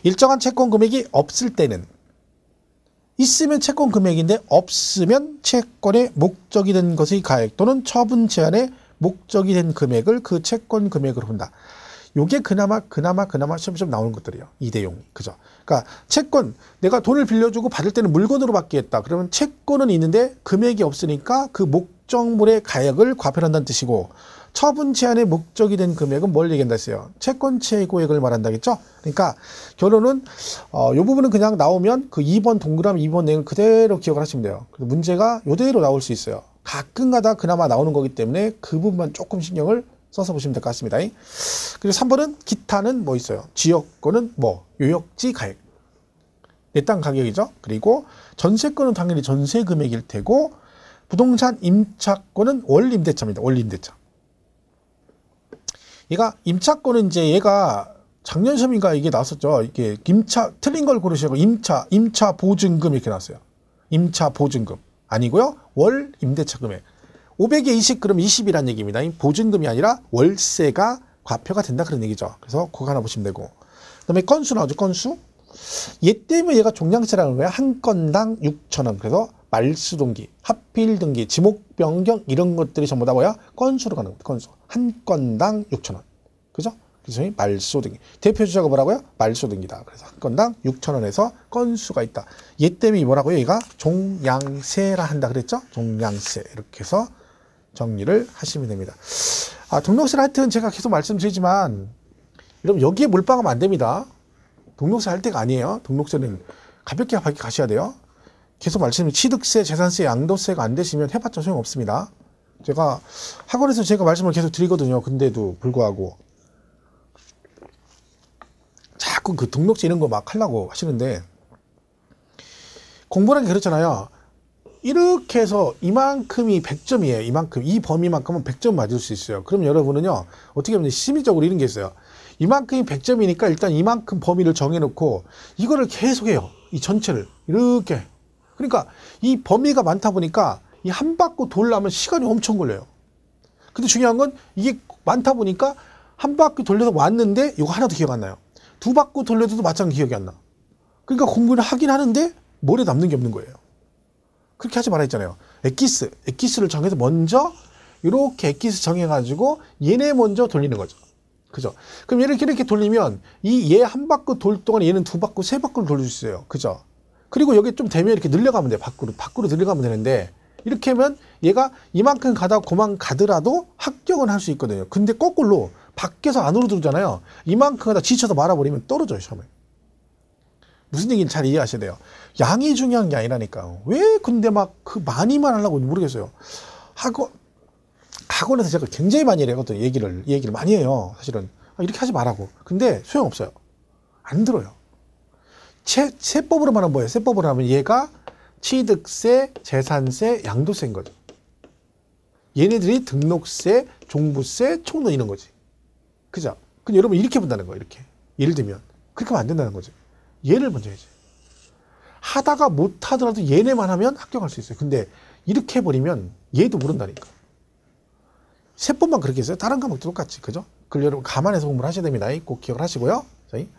일정한 채권 금액이 없을 때는 있으면 채권 금액인데 없으면 채권의 목적이 된 것의 가액 또는 처분 제한의 목적이 된 금액을 그 채권 금액으로 본다. 요게 그나마 그나마 그나마 시험 시험 나오는 것들이에요. 이내용이 그죠? 그러니까 채권 내가 돈을 빌려주고 받을 때는 물건으로 받게했다 그러면 채권은 있는데 금액이 없으니까 그 목적물의 가액을 과편한다는 뜻이고 처분 제한의 목적이 된 금액은 뭘 얘기한다 했어요? 채권채의 고액을 말한다겠죠? 그러니까 결론은 어, 이 부분은 그냥 나오면 그 2번 동그라미 2번 내용을 그대로 기억을 하시면 돼요. 문제가 이대로 나올 수 있어요. 가끔가다 그나마 나오는 거기 때문에 그 부분만 조금 신경을 써서 보시면 될 것 같습니다. 그리고 3번은 기타는 뭐 있어요? 지역권은 뭐? 요역지 가액. 내땅 네 가격이죠. 그리고 전세권은 당연히 전세 금액일 테고 부동산 임차권은 월임대차입니다. 월임대차. 얘가 임차권은 이제 얘가 작년 시험인가 이게 나왔었죠. 이게 임차 틀린 걸 고르시고 임차 임차 보증금 이렇게 나왔어요. 임차 보증금 아니고요. 월 임대차 금액. 500에 20 그럼 20이란 얘기입니다. 보증금이 아니라 월세가 과표가 된다 그런 얘기죠. 그래서 그거 하나 보시면 되고. 그다음에 건수 나오죠. 건수. 얘 때문에 얘가 종량세라는 거야. 한 건당 6천원. 그래서 말수 동기 합필 등기, 지목 변경 이런 것들이 전부 다 뭐야? 건수로 가는 거야. 건수. 한 건당 6천원. 그죠? 그래서 말소 등기. 대표 주자가 뭐라고요? 말소 등기다. 그래서 한 건당 6천원에서 건수가 있다. 얘 때문에 뭐라고요? 얘가 종량세라 한다 그랬죠? 종량세. 이렇게 해서 정리를 하시면 됩니다. 아, 등록세 하여튼 제가 계속 말씀드리지만 여러분 여기에 몰빵하면 안 됩니다. 등록세 할 때가 아니에요. 등록세는 가볍게 가볍게 가셔야 돼요. 계속 말씀드리면 취득세, 재산세, 양도세가 안 되시면 해봤자 소용없습니다. 제가 학원에서 제가 말씀을 계속 드리거든요. 근데도 불구하고 자꾸 그 등록세 이런 거 막 하려고 하시는데 공부라는 게 그렇잖아요. 이렇게 해서 이만큼이 100점이에요. 이만큼. 이 범위만큼은 100점 맞을 수 있어요. 그럼 여러분은요, 어떻게 보면 심리적으로 이런 게 있어요. 이만큼이 100점이니까 일단 이만큼 범위를 정해놓고 이거를 계속해요. 이 전체를 이렇게. 그러니까 이 범위가 많다 보니까 이 한 바퀴 돌려면 시간이 엄청 걸려요. 근데 중요한 건 이게 많다 보니까 한 바퀴 돌려서 왔는데 이거 하나도 기억 안 나요. 두 바퀴 돌려도 마찬가지 기억이 안 나. 그러니까 공부를 하긴 하는데 머리에 남는 게 없는 거예요. 그렇게 하지 말아 했잖아요. 엑기스, 엑기스를 정해서 먼저 이렇게 엑기스 정해가지고 얘네 먼저 돌리는 거죠. 그죠? 그럼 얘를 이렇게, 돌리면 이 얘 한 바퀴 돌 동안 얘는 두 바퀴, 세 바퀴를 돌릴 수 있어요. 그죠? 그리고 여기 좀 되면 이렇게 늘려가면 돼. 요 밖으로, 밖으로 늘려가면 되는데 이렇게 하면 얘가 이만큼 가다 고만 가더라도 합격은 할 수 있거든요. 근데 거꾸로 밖에서 안으로 들어오잖아요. 이만큼 가다 지쳐서 말아버리면 떨어져요, 처음에. 무슨 얘기인지 잘 이해하셔야 돼요. 양이 중요한 게 아니라니까. 왜 근데 막 그 많이만 하려고 모르겠어요. 하고 학원에서 제가 굉장히 많이 이래거든 얘기를 얘기를 많이 해요. 사실은 아, 이렇게 하지 말라고. 근데 소용 없어요. 안 들어요. 채, 세법으로 말하면 뭐예요? 세법으로 하면 얘가 취득세, 재산세, 양도세인 거죠. 얘네들이 등록세, 종부세, 총론이런 거지. 그죠? 근데 여러분 이렇게 본다는 거예요. 이렇게. 예를 들면 그렇게 하면 안 된다는 거죠 얘를 먼저 해야지. 하다가 못 하더라도 얘네만 하면 합격할 수 있어요. 근데 이렇게 해버리면 얘도 모른다니까. 세법만 그렇게 있어요. 다른 과목도 똑같이. 그죠? 그걸 여러분 감안해서 공부를 하셔야 됩니다. 꼭 기억을 하시고요. 저희.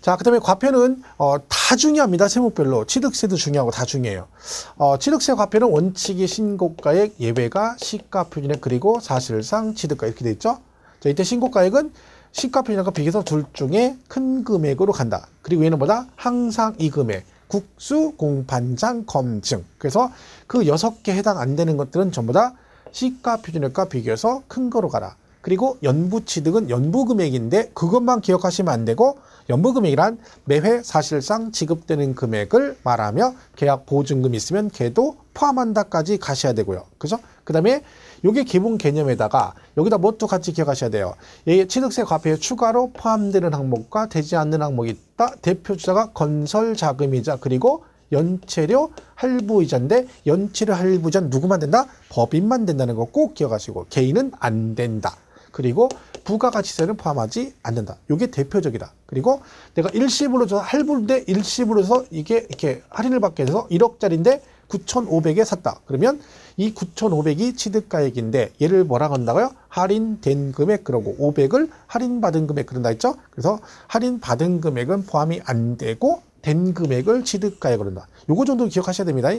자, 그 다음에 과표는, 어, 다 중요합니다. 세목별로. 취득세도 중요하고 다 중요해요. 어, 취득세 과표는 원칙의 신고가액, 예외가 시가표준액, 그리고 사실상 취득가 이렇게 돼 있죠. 자, 이때 신고가액은 시가표준액과 비교해서 둘 중에 큰 금액으로 간다. 그리고 얘는 뭐다? 항상 이 금액. 국수, 공판장, 검증. 그래서 그 여섯 개 해당 안 되는 것들은 전부 다 시가 표준액과 비교해서 큰 거로 가라. 그리고 연부 취득은 연부 금액인데 그것만 기억하시면 안 되고 연부 금액이란 매회 사실상 지급되는 금액을 말하며 계약 보증금 있으면 걔도 포함한다까지 가셔야 되고요. 그죠? 그 다음에 요게 기본 개념에다가 여기다 뭣도 뭐 같이 기억하셔야 돼요. 예, 취득세 과표에 추가로 포함되는 항목과 되지 않는 항목이 있다. 대표 주자가 건설 자금이자 그리고 연체료 할부이자인데 연체료 할부이자 누구만 된다? 법인만 된다는 거 꼭 기억하시고 개인은 안 된다. 그리고 부가가치세는 포함하지 않는다. 이게 대표적이다. 그리고 내가 일시불로 줘서 할부인데 일시불로 해서 이게 이렇게 할인을 받게 돼서 1억짜리인데 9,500에 샀다. 그러면 이 9,500이 취득가액인데 얘를 뭐라고 한다고요? 할인된 금액 그러고 500을 할인받은 금액 그런다 했죠? 그래서 할인받은 금액은 포함이 안 되고 된 금액을 취득가액으로 한다. 요거 정도 기억하셔야 됩니다.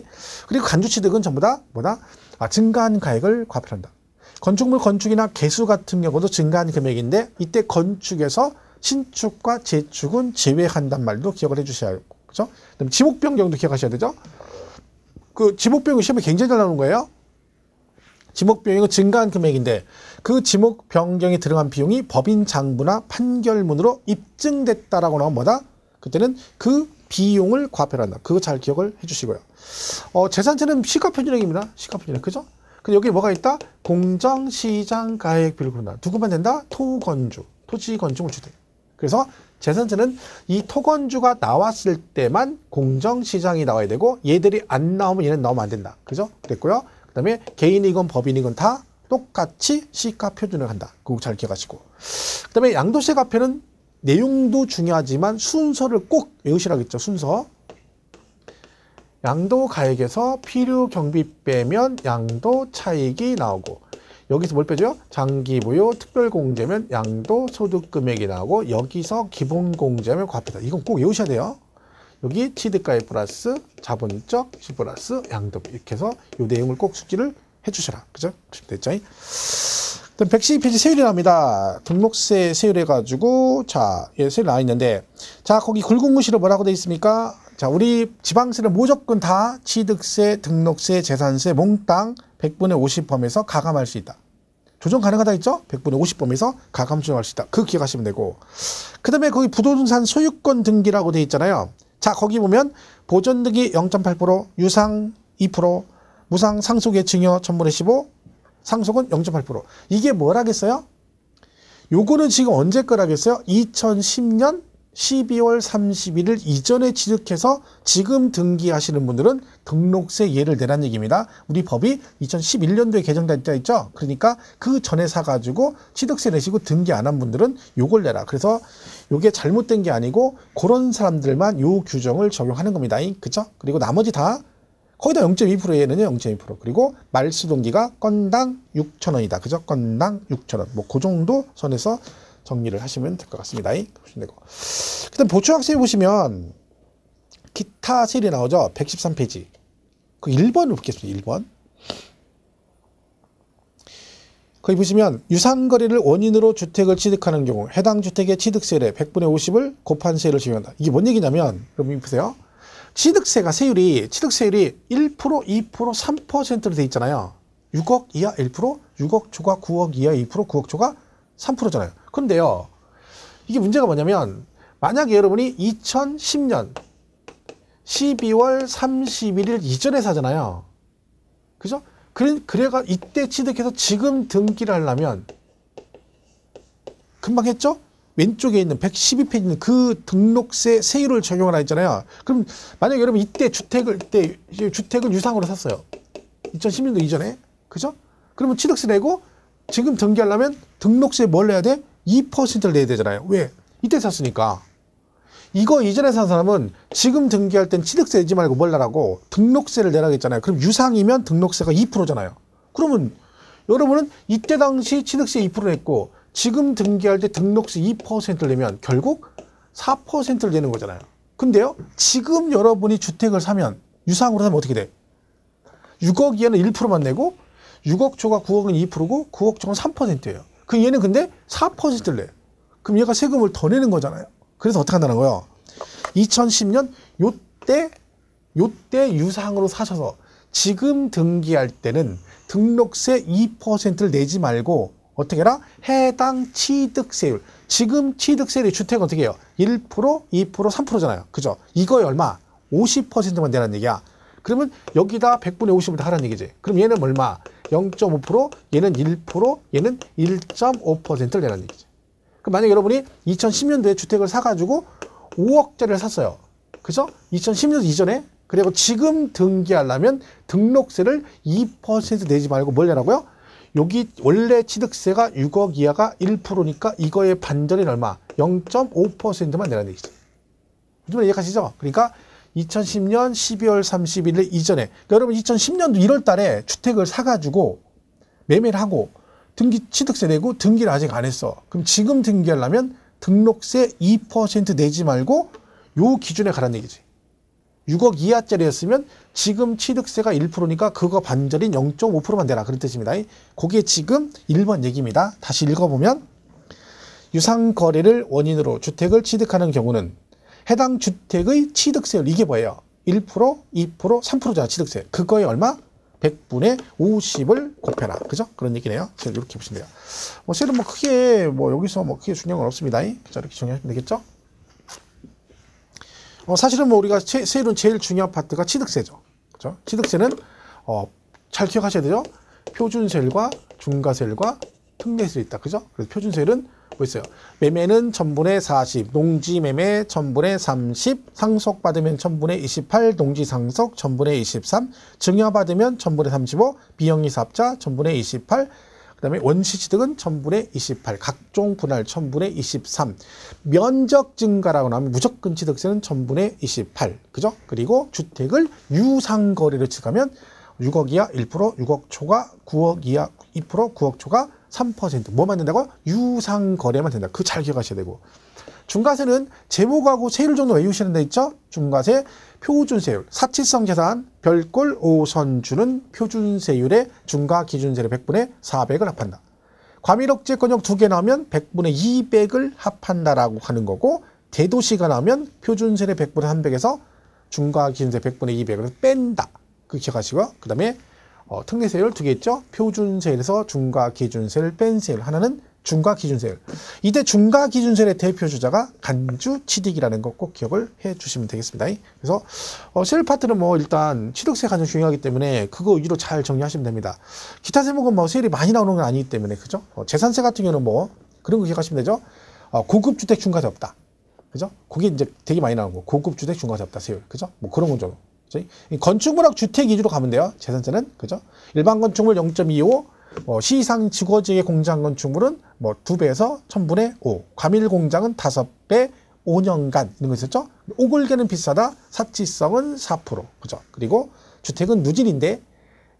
그리고 간주취득은 전부 다 뭐다? 아, 증가한 가액을 과표한다. 건축물 건축이나 개수 같은 경우도 증가한 금액인데 이때 건축에서 신축과 재축은 제외한단 말도 기억을 해주셔야 하고 그죠? 그다음 지목변경도 기억하셔야 되죠. 그지목변경 시험에 굉장히 잘 나오는 거예요. 지목변경이 증가한 금액인데 그 지목 변경에 들어간 비용이 법인 장부나 판결문으로 입증됐다라고 나오면 뭐다? 그때는 그 비용을 과표한다. 그거 잘 기억을 해주시고요. 어, 재산세는 시가표준액입니다시가표준액 그죠? 근데 여기 뭐가 있다? 공정, 시장, 가액, 비율구다 누구만 된다? 토건주, 토지건축 물주대. 그래서 재산세는 이 토건주가 나왔을 때만 공정, 시장이 나와야 되고 얘들이 안 나오면 얘는 나오면 안 된다. 그죠? 됐고요. 그 다음에 개인이건 법인이건 다 똑같이 시가 표준을 한다. 그거 잘 기억하시고. 그 다음에 양도세 과표는 내용도 중요하지만 순서를 꼭 외우시라겠죠. 순서. 양도 가액에서 필요 경비 빼면 양도 차익이 나오고 여기서 뭘 빼죠? 장기부여 특별공제면 양도 소득금액이 나오고 여기서 기본공제면 과태다. 이건 꼭 외우셔야 돼요. 여기 취득가액 플러스 자본적 시 플러스 양도 이렇게 해서 이 내용을 꼭 숙지를 해주셔라. 그죠? 됐죠? 112페이지 세율이 나옵니다. 등록세 세율 해가지고, 자, 예, 세율 나와 있는데, 자, 거기 굵은 무씨로 뭐라고 되어 있습니까? 자, 우리 지방세를 무조건 다 취득세, 등록세, 재산세, 몽땅 100분의 50범에서 가감할 수 있다. 조정 가능하다 했죠 100분의 50범에서 가감 조정할 수 있다. 그 기억하시면 되고. 그 다음에 거기 부동산 소유권 등기라고 되어 있잖아요. 자, 거기 보면 보전등기 0.8%, 유상 2%, 무상 상속의 증여 1 0분의 15, 상속은 0.8%. 이게 뭐라겠어요? 요거는 지금 언제 거라겠어요? 2010년 12월 31일 이전에 취득해서 지금 등기하시는 분들은 등록세 예를 내란 얘기입니다. 우리 법이 2011년도에 개정됐다 있죠? 그러니까 그 전에 사가지고 취득세 내시고 등기 안 한 분들은 요걸 내라. 그래서 요게 잘못된 게 아니고 그런 사람들만 요 규정을 적용하는 겁니다. 그쵸? 그리고 나머지 다 거의다0.2% 얘는요 0.2% 그리고 말수동기가 건당 6천 원이다 그죠 건당 6천 원뭐 그 정도 선에서 정리를 하시면 될 것 같습니다 보시 되고 그다음 보충학습에 보시면 기타 실이 나오죠 113페이지 그 1번을 볼겠습니다 1번 거기 보시면 유상거래를 원인으로 주택을 취득하는 경우 해당 주택의 취득세의 100분의 50을 곱한 세를 적용한다. 이게 뭔 얘기냐면 여러분 보세요. 취득세가 세율이 취득세율이 1%, 2%, 3%로 돼 있잖아요. 6억 이하 1%, 6억 초과 9억 이하 2%, 9억 초과 3%잖아요. 근데요 이게 문제가 뭐냐면 만약에 여러분이 2010년 12월 31일 이전에 사잖아요. 그죠? 그래, 그래가 이때 취득해서 지금 등기를 하려면 금방 했죠? 왼쪽에 있는 112페이지 있는 그 등록세 세율을 적용하라 했잖아요. 그럼 만약 여러분 이때 주택을 이때 주택을 유상으로 샀어요. 2010년도 이전에 그죠? 그러면 취득세 내고 지금 등기하려면 등록세 뭘 내야 돼? 2%를 내야 되잖아요. 왜? 이때 샀으니까. 이거 이전에 산 사람은 지금 등기할 땐 취득세 내지 말고 뭘 내라고 등록세를 내라고 했잖아요. 그럼 유상이면 등록세가 2%잖아요. 그러면 여러분은 이때 당시 취득세 2% 냈고 지금 등기할 때 등록세 2%를 내면 결국 4%를 내는 거잖아요. 근데요, 지금 여러분이 주택을 사면 유상으로 사면 어떻게 돼? 6억 이하는 1%만 내고 6억 초과 9억은 2%고 9억 초는 3%예요. 그 얘는 근데 4%를 내. 요 그럼 얘가 세금을 더 내는 거잖아요. 그래서 어떻게 한다는 거예요? 2010년 요 때 요 때 유상으로 사셔서 지금 등기할 때는 등록세 2%를 내지 말고 어떻게 해라? 해당 취득세율. 지금 취득세율이 주택 어떻게 해요? 1%, 2%, 3%잖아요. 그죠? 이거에 얼마? 50%만 되라는 얘기야. 그러면 여기다 100분의 50을 다 하라는 얘기지. 그럼 얘는 얼마? 0.5%, 얘는 1%, 얘는 1.5%를 내라는 얘기지. 그럼 만약 여러분이 2010년도에 주택을 사가지고 5억짜리를 샀어요. 그죠? 2010년 이전에 그리고 지금 등기하려면 등록세를 2% 내지 말고 뭘 내라고요? 여기 원래 취득세가 6억 이하가 1%니까 이거의 반전이 얼마? 0.5%만 내려내기죠. 무슨 말 이해가시죠? 그러니까 2010년 12월 31일 이전에 그러니까 여러분 2010년도 1월 달에 주택을 사가지고 매매를 하고 등기 취득세 내고 등기를 아직 안 했어. 그럼 지금 등기하려면 등록세 2% 내지 말고 요 기준에 가란 얘기지. 6억 이하짜리였으면 지금 취득세가 1%니까 그거 반절인 0.5%만 되라 그런 뜻입니다. 그게 지금 1번 얘기입니다. 다시 읽어보면 유상 거래를 원인으로 주택을 취득하는 경우는 해당 주택의 취득세율 이게 뭐예요? 1%, 2%, 3%잖아 취득세. 그거에 얼마? 100분의 50을 곱해라. 그죠? 그런 얘기네요. 제가 이렇게 보시면 돼요. 뭐, 실은 뭐 크게, 뭐, 여기서 뭐 크게 중요한 건 없습니다. 자, 이렇게 정리하시면 되겠죠? 어, 사실은 뭐 우리가 세, 세율은 제일 중요한 파트가 취득세죠. 그렇죠? 취득세는 어, 잘 기억하셔야 되죠. 표준세율과 중과세율과 특례세율 있다. 그죠? 그래서 표준세율은 뭐 있어요? 매매는 천분의 사십, 농지 매매 천분의 삼십, 상속 받으면 천분의 이십팔, 농지 상속 천분의 이십삼, 증여 받으면 천분의 삼십오, 비영리 사업자 천분의 이십팔, 그 다음에 원시취득은 1000분의 28, 각종 분할 1000분의 23, 면적 증가라고 나면 무조건 취득세는 1000분의 28, 그죠? 그리고 주택을 유상거래로 측하면 6억 이하 1%, 6억 초과 9억 이하 2%, 9억 초과 3%. 뭐 만든다고? 유상거래만 된다. 그 잘 기억하셔야 되고. 중과세는 재무과고 세율 정도 외우시는 데 있죠? 중과세 표준세율, 사치성 계산 별꼴, 오선주는 표준세율의 중과 기준세를 100분의 400을 합한다. 과밀억제 권역 두 개 나오면 100분의 200을 합한다라고 하는 거고 대도시가 나오면 표준세를의 100분의 300에서 중과 기준세 100분의 200을 뺀다. 그 기억하시고요. 그 다음에 어, 특례세율 두 개 있죠? 표준세율에서 중과 기준세를 뺀 세율 하나는 중과 기준세율. 이때 중과 기준세율의 대표주자가 간주 취득이라는 거 꼭 기억을 해 주시면 되겠습니다. 그래서 어, 세율 파트는 뭐 일단 취득세 가장 중요하기 때문에 그거 위로 잘 정리하시면 됩니다. 기타 세목은 뭐 세율이 많이 나오는 건 아니기 때문에 그죠? 어, 재산세 같은 경우는 뭐 그런 거 기억하시면 되죠. 어, 고급 주택 중과세 없다. 그죠? 그게 이제 되게 많이 나오고 고급 주택 중과세 없다 세율. 그죠? 뭐 그런 건죠 건축물학 주택 위주로 가면 돼요. 재산세는 그죠? 일반 건축물 0.25뭐 시상 지거지의 공장 건축물은 뭐 두배에서 천분의 오, 과밀 공장은 다섯 배, 오년간 이런 거 있었죠. 오골계는 비싸다, 사치성은 사 프로, 그죠. 그리고 주택은 누진인데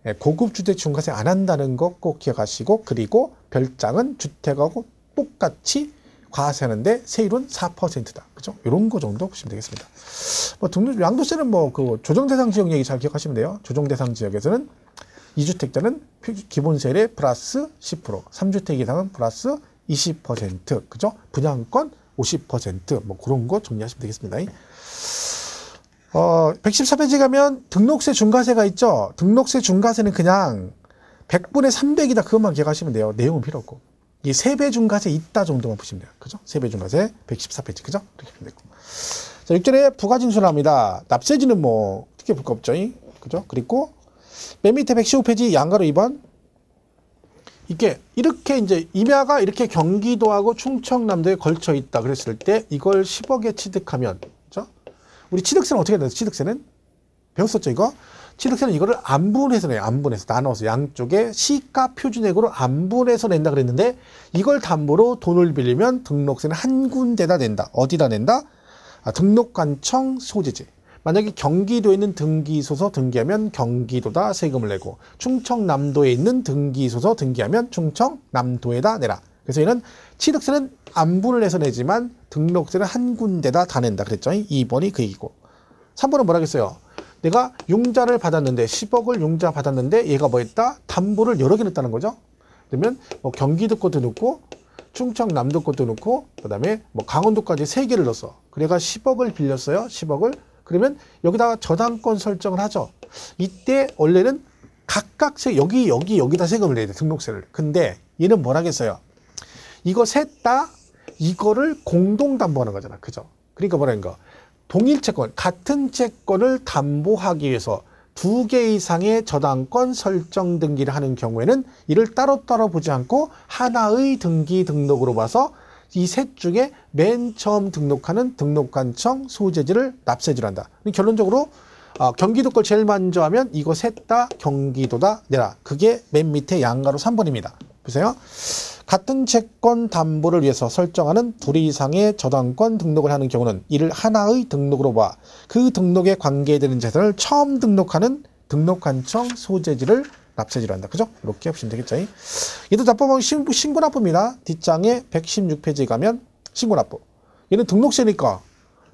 예, 고급 주택 중과세 안 한다는 거 꼭 기억하시고 그리고 별장은 주택하고 똑같이 과세하는데 세율은 4%다. 그죠? 이런 거 정도 보시면 되겠습니다. 뭐 등록 양도세는 뭐 그 조정 대상 지역 얘기 잘 기억하시면 돼요. 조정 대상 지역에서는 2주택자는 기본세율의 플러스 10%, 3주택 이상은 플러스 20%, 그죠? 분양권 50%뭐 그런 거 정리하시면 되겠습니다. 어, 114페이지 가면 등록세 중과세가 있죠. 등록세 중과세는 그냥 100분의 300이다 그것만 기억하시면 돼요. 내용은 필요 없고. 이 세배 중과세 있다 정도만 보시면 돼요. 그죠? 3배 중과세 114페이지. 그죠? 이렇게 보면 되고. 자, 6절에 부가징수를 합니다. 납세지는 뭐 특히 볼거 없죠. 그죠? 그리고 맨 밑에 115페이지 양가로 2번. 이게 이렇게 이제 임야가 이렇게 경기도하고 충청남도에 걸쳐 있다 그랬을 때 이걸 10억에 취득하면 그죠? 우리 취득세는 어떻게 되요 취득세는 배웠었죠 이거? 취득세는 이거를 안분해서 내요. 안분해서 나눠서 양쪽에 시가 표준액으로 안분해서 낸다 그랬는데 이걸 담보로 돈을 빌리면 등록세는 한 군데다 낸다. 어디다 낸다? 아, 등록관청 소재지. 만약에 경기도에 있는 등기소서 등기하면 경기도다 세금을 내고 충청남도에 있는 등기소서 등기하면 충청남도에다 내라. 그래서 얘는 취득세는 안부를 해서 내지만 등록세는 한 군데다 다 낸다 그랬죠. 2번이 그 얘기고. 3번은 뭐라 그랬어요? 내가 융자를 받았는데 10억을 융자 받았는데 얘가 뭐 했다? 담보를 여러 개 냈다는 거죠. 그러면 뭐 경기도 것도 넣고 충청남도 것도 넣고 그다음에 뭐 강원도까지 세개를 넣었어. 그래가 10억을 빌렸어요. 10억을 그러면 여기다가 저당권 설정을 하죠. 이때 원래는 각각 세 여기 여기 여기다 세금을 내야 돼 등록세를. 근데 얘는 뭘 하겠어요? 이거 셋 다 이거를 공동 담보하는 거잖아, 그죠? 그러니까 뭐라는가? 동일 채권, 같은 채권을 담보하기 위해서 두 개 이상의 저당권 설정 등기를 하는 경우에는 이를 따로따로 보지 않고 하나의 등기 등록으로 봐서 이셋 중에 맨 처음 등록하는 등록관청 소재지를 납세지한다. 로 결론적으로 어, 경기도 걸 제일 먼저 하면 이거 셋 다 경기도다 내라. 그게 맨 밑에 양가로 3번입니다. 보세요. 같은 채권 담보를 위해서 설정하는 둘 이상의 저당권 등록을 하는 경우는 이를 하나의 등록으로 봐. 그 등록에 관계되는 재산을 처음 등록하는 등록관청 소재지를 납세지로 한다. 그죠? 이렇게 보시면 되겠죠. 얘도 납부은 신고, 신고 납법이나 뒷장에 116페이지 가면 신고 납부 얘는 등록세니까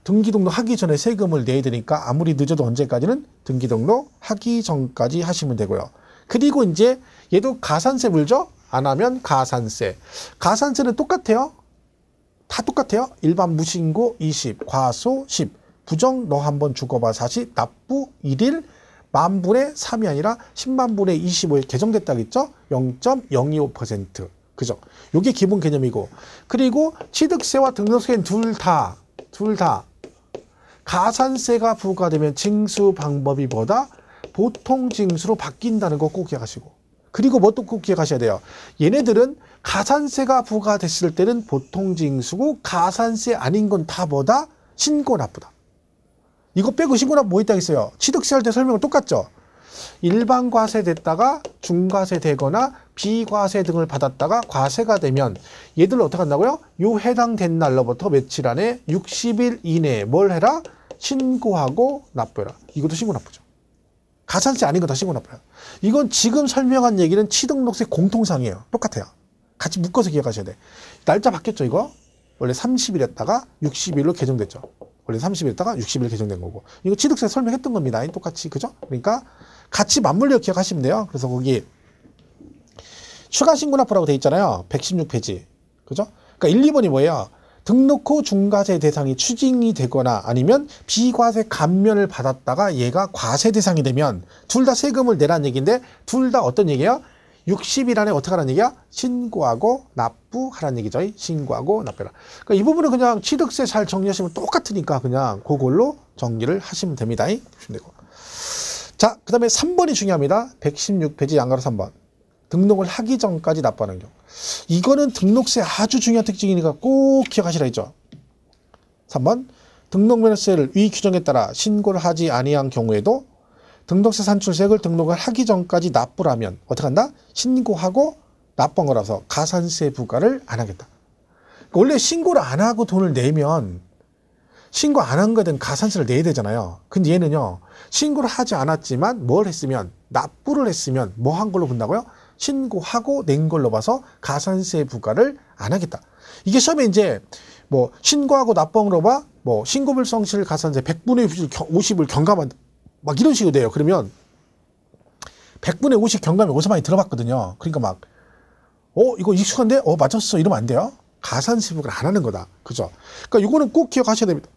등기 등록 하기 전에 세금을 내야 되니까 아무리 늦어도 언제까지는 등기 등록 하기 전까지 하시면 되고요. 그리고 이제 얘도 가산세 물죠? 안 하면 가산세. 가산세는 똑같아요. 다 똑같아요. 일반 무신고 20, 과소 10, 부정 너한번 죽어봐 40, 납부 1일, 만분의 3이 아니라 10만분의 25에 개정됐다 그랬죠? 0.025% 그죠? 요게 기본 개념이고 그리고 취득세와 등록세는 둘 다 둘 다 가산세가 부과되면 징수 방법이 보다 보통 징수로 바뀐다는 거 꼭 기억하시고 그리고 뭐 또 꼭 기억하셔야 돼요. 얘네들은 가산세가 부과됐을 때는 보통 징수고 가산세 아닌 건 다보다 신고 나쁘다. 이거 빼고 신고납 뭐 있다겠어요? 취득세할 때 설명은 똑같죠? 일반 과세 됐다가 중과세 되거나 비과세 등을 받았다가 과세가 되면 얘들 어떻게 한다고요? 요 해당된 날로부터 며칠 안에 60일 이내에 뭘 해라? 신고하고 납부해라. 이것도 신고 납부죠. 가산세 아닌 거 다 신고 납부해요. 이건 지금 설명한 얘기는 취득록세 공통상이에요. 똑같아요. 같이 묶어서 기억하셔야 돼. 날짜 바뀌었죠, 이거? 원래 30일이었다가 60일로 개정됐죠. 원래 30일에다가 60일 개정된 거고 이거 취득세 설명했던 겁니다. 똑같이 그죠? 그러니까 같이 맞물려 기억하시면 돼요. 그래서 거기 추가 신고납부라고 돼 있잖아요. 116페이지 그죠? 그러니까 1, 2번이 뭐예요? 등록 후 중과세 대상이 추징이 되거나 아니면 비과세 감면을 받았다가 얘가 과세 대상이 되면 둘 다 세금을 내라는 얘기인데 둘 다 어떤 얘기예요? 60일 안에 어떻게 하라는 얘기야? 신고하고 납부하라는 얘기죠. 신고하고 납부라. 그러니까 이 부분은 그냥 취득세 잘 정리하시면 똑같으니까 그냥 그걸로 정리를 하시면 됩니다. 되고. 자, 그 다음에 3번이 중요합니다. 116페이지 양가로 3번. 등록을 하기 전까지 납부하는 경우. 이거는 등록세 아주 중요한 특징이니까 꼭 기억하시라 했죠. 3번. 등록면허세를 위 규정에 따라 신고를 하지 아니한 경우에도 등록세 산출세액을 등록을 하기 전까지 납부라면 어떻게 한다? 신고하고 납부한 거라서 가산세 부과를 안 하겠다. 그러니까 원래 신고를 안 하고 돈을 내면 신고 안 한 거든 가산세를 내야 되잖아요. 근데 얘는요. 신고를 하지 않았지만 뭘 했으면 납부를 했으면 뭐 한 걸로 본다고요? 신고하고 낸 걸로 봐서 가산세 부과를 안 하겠다. 이게 처음에 이제 뭐 신고하고 납부한 걸로 봐 뭐 신고불성실 가산세 100분의 50을 경감한다. 막 이런 식으로 돼요. 그러면 100분의 50 경감이 어디서 많이 들어봤거든요. 그러니까 막, 어, 이거 익숙한데? 어, 맞췄어 이러면 안 돼요. 가산시복을 안 하는 거다. 그죠? 그러니까 이거는 꼭 기억하셔야 됩니다.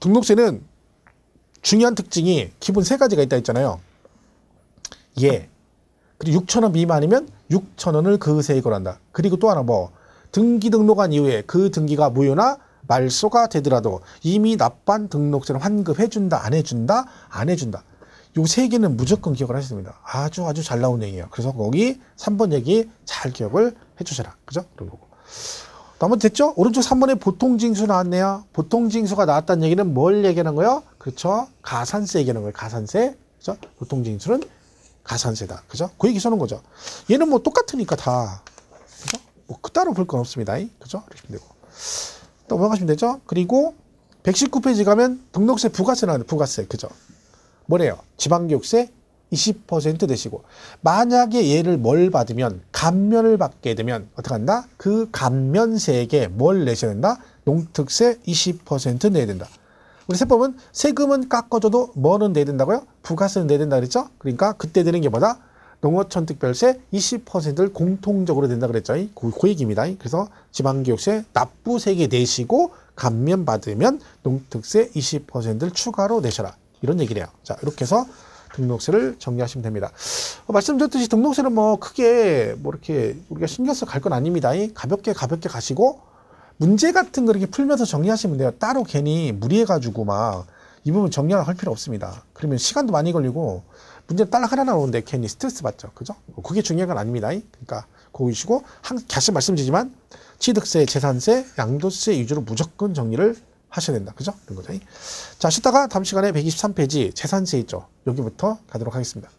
등록세는 중요한 특징이 기본 세 가지가 있다 했잖아요. 예. 그리고 6천원 미만이면 6천원을 그 세액으로 한다. 그리고 또 하나 뭐, 등기 등록한 이후에 그 등기가 무효나 말소가 되더라도 이미 납반 등록자를 환급해준다, 안 해준다, 안 해준다. 요 세 개는 무조건 기억을 하셔야 됩니다. 아주 아주 잘 나온 얘기예요. 그래서 거기 3번 얘기 잘 기억을 해주셔라. 그죠? 그리고 나머지 됐죠? 오른쪽 3번에 보통징수 나왔네요. 보통징수가 나왔다는 얘기는 뭘 얘기하는 거예요? 그렇죠? 가산세 얘기하는 거예요. 가산세. 그죠? 보통징수는 가산세다. 그죠? 그 얘기 쓰는 거죠. 얘는 뭐 똑같으니까 다. 그죠? 뭐 그따로 볼 건 없습니다. 그죠? 이렇게 되고. 넘어가시면 되죠. 그리고 119페이지 가면 등록세 부가세 나오는 부가세 그죠? 뭐래요? 지방교육세 20%내시고 만약에 얘를 뭘 받으면 감면을 받게 되면 어떻게 한다? 그 감면세액에 뭘 내셔야 된다? 농특세 20% 내야 된다. 우리 세법은 세금은 깎아줘도 뭐는 내야 된다고요? 부가세는 내야 된다 그랬죠? 그러니까 그때 되는 게 뭐다? 농어촌 특별세 20%를 공통적으로 된다 그랬죠. 고, 그 얘기입니다. 그래서 지방교육세 납부 세계 내시고 감면 받으면 농특세 20%를 추가로 내셔라. 이런 얘기래요. 자, 이렇게 해서 등록세를 정리하시면 됩니다. 어, 말씀드렸듯이 등록세는 뭐 크게 뭐 이렇게 우리가 신경 써 갈 건 아닙니다. 가볍게 가볍게 가시고 문제 같은 거 이렇게 풀면서 정리하시면 돼요. 따로 괜히 무리해가지고 막 이 부분 정리할 필요 없습니다. 그러면 시간도 많이 걸리고 문제는 달 하나 나오는데 괜히 스트레스 받죠. 그죠? 뭐 그게 중요한 건 아닙니다. 그러니까 고이시고 다시 말씀드리지만 취득세, 재산세, 양도세 위주로 무조건 정리를 하셔야 된다. 그죠? 이런 거죠. 자, 쉬다가 다음 시간에 123페이지 재산세 있죠. 여기부터 가도록 하겠습니다.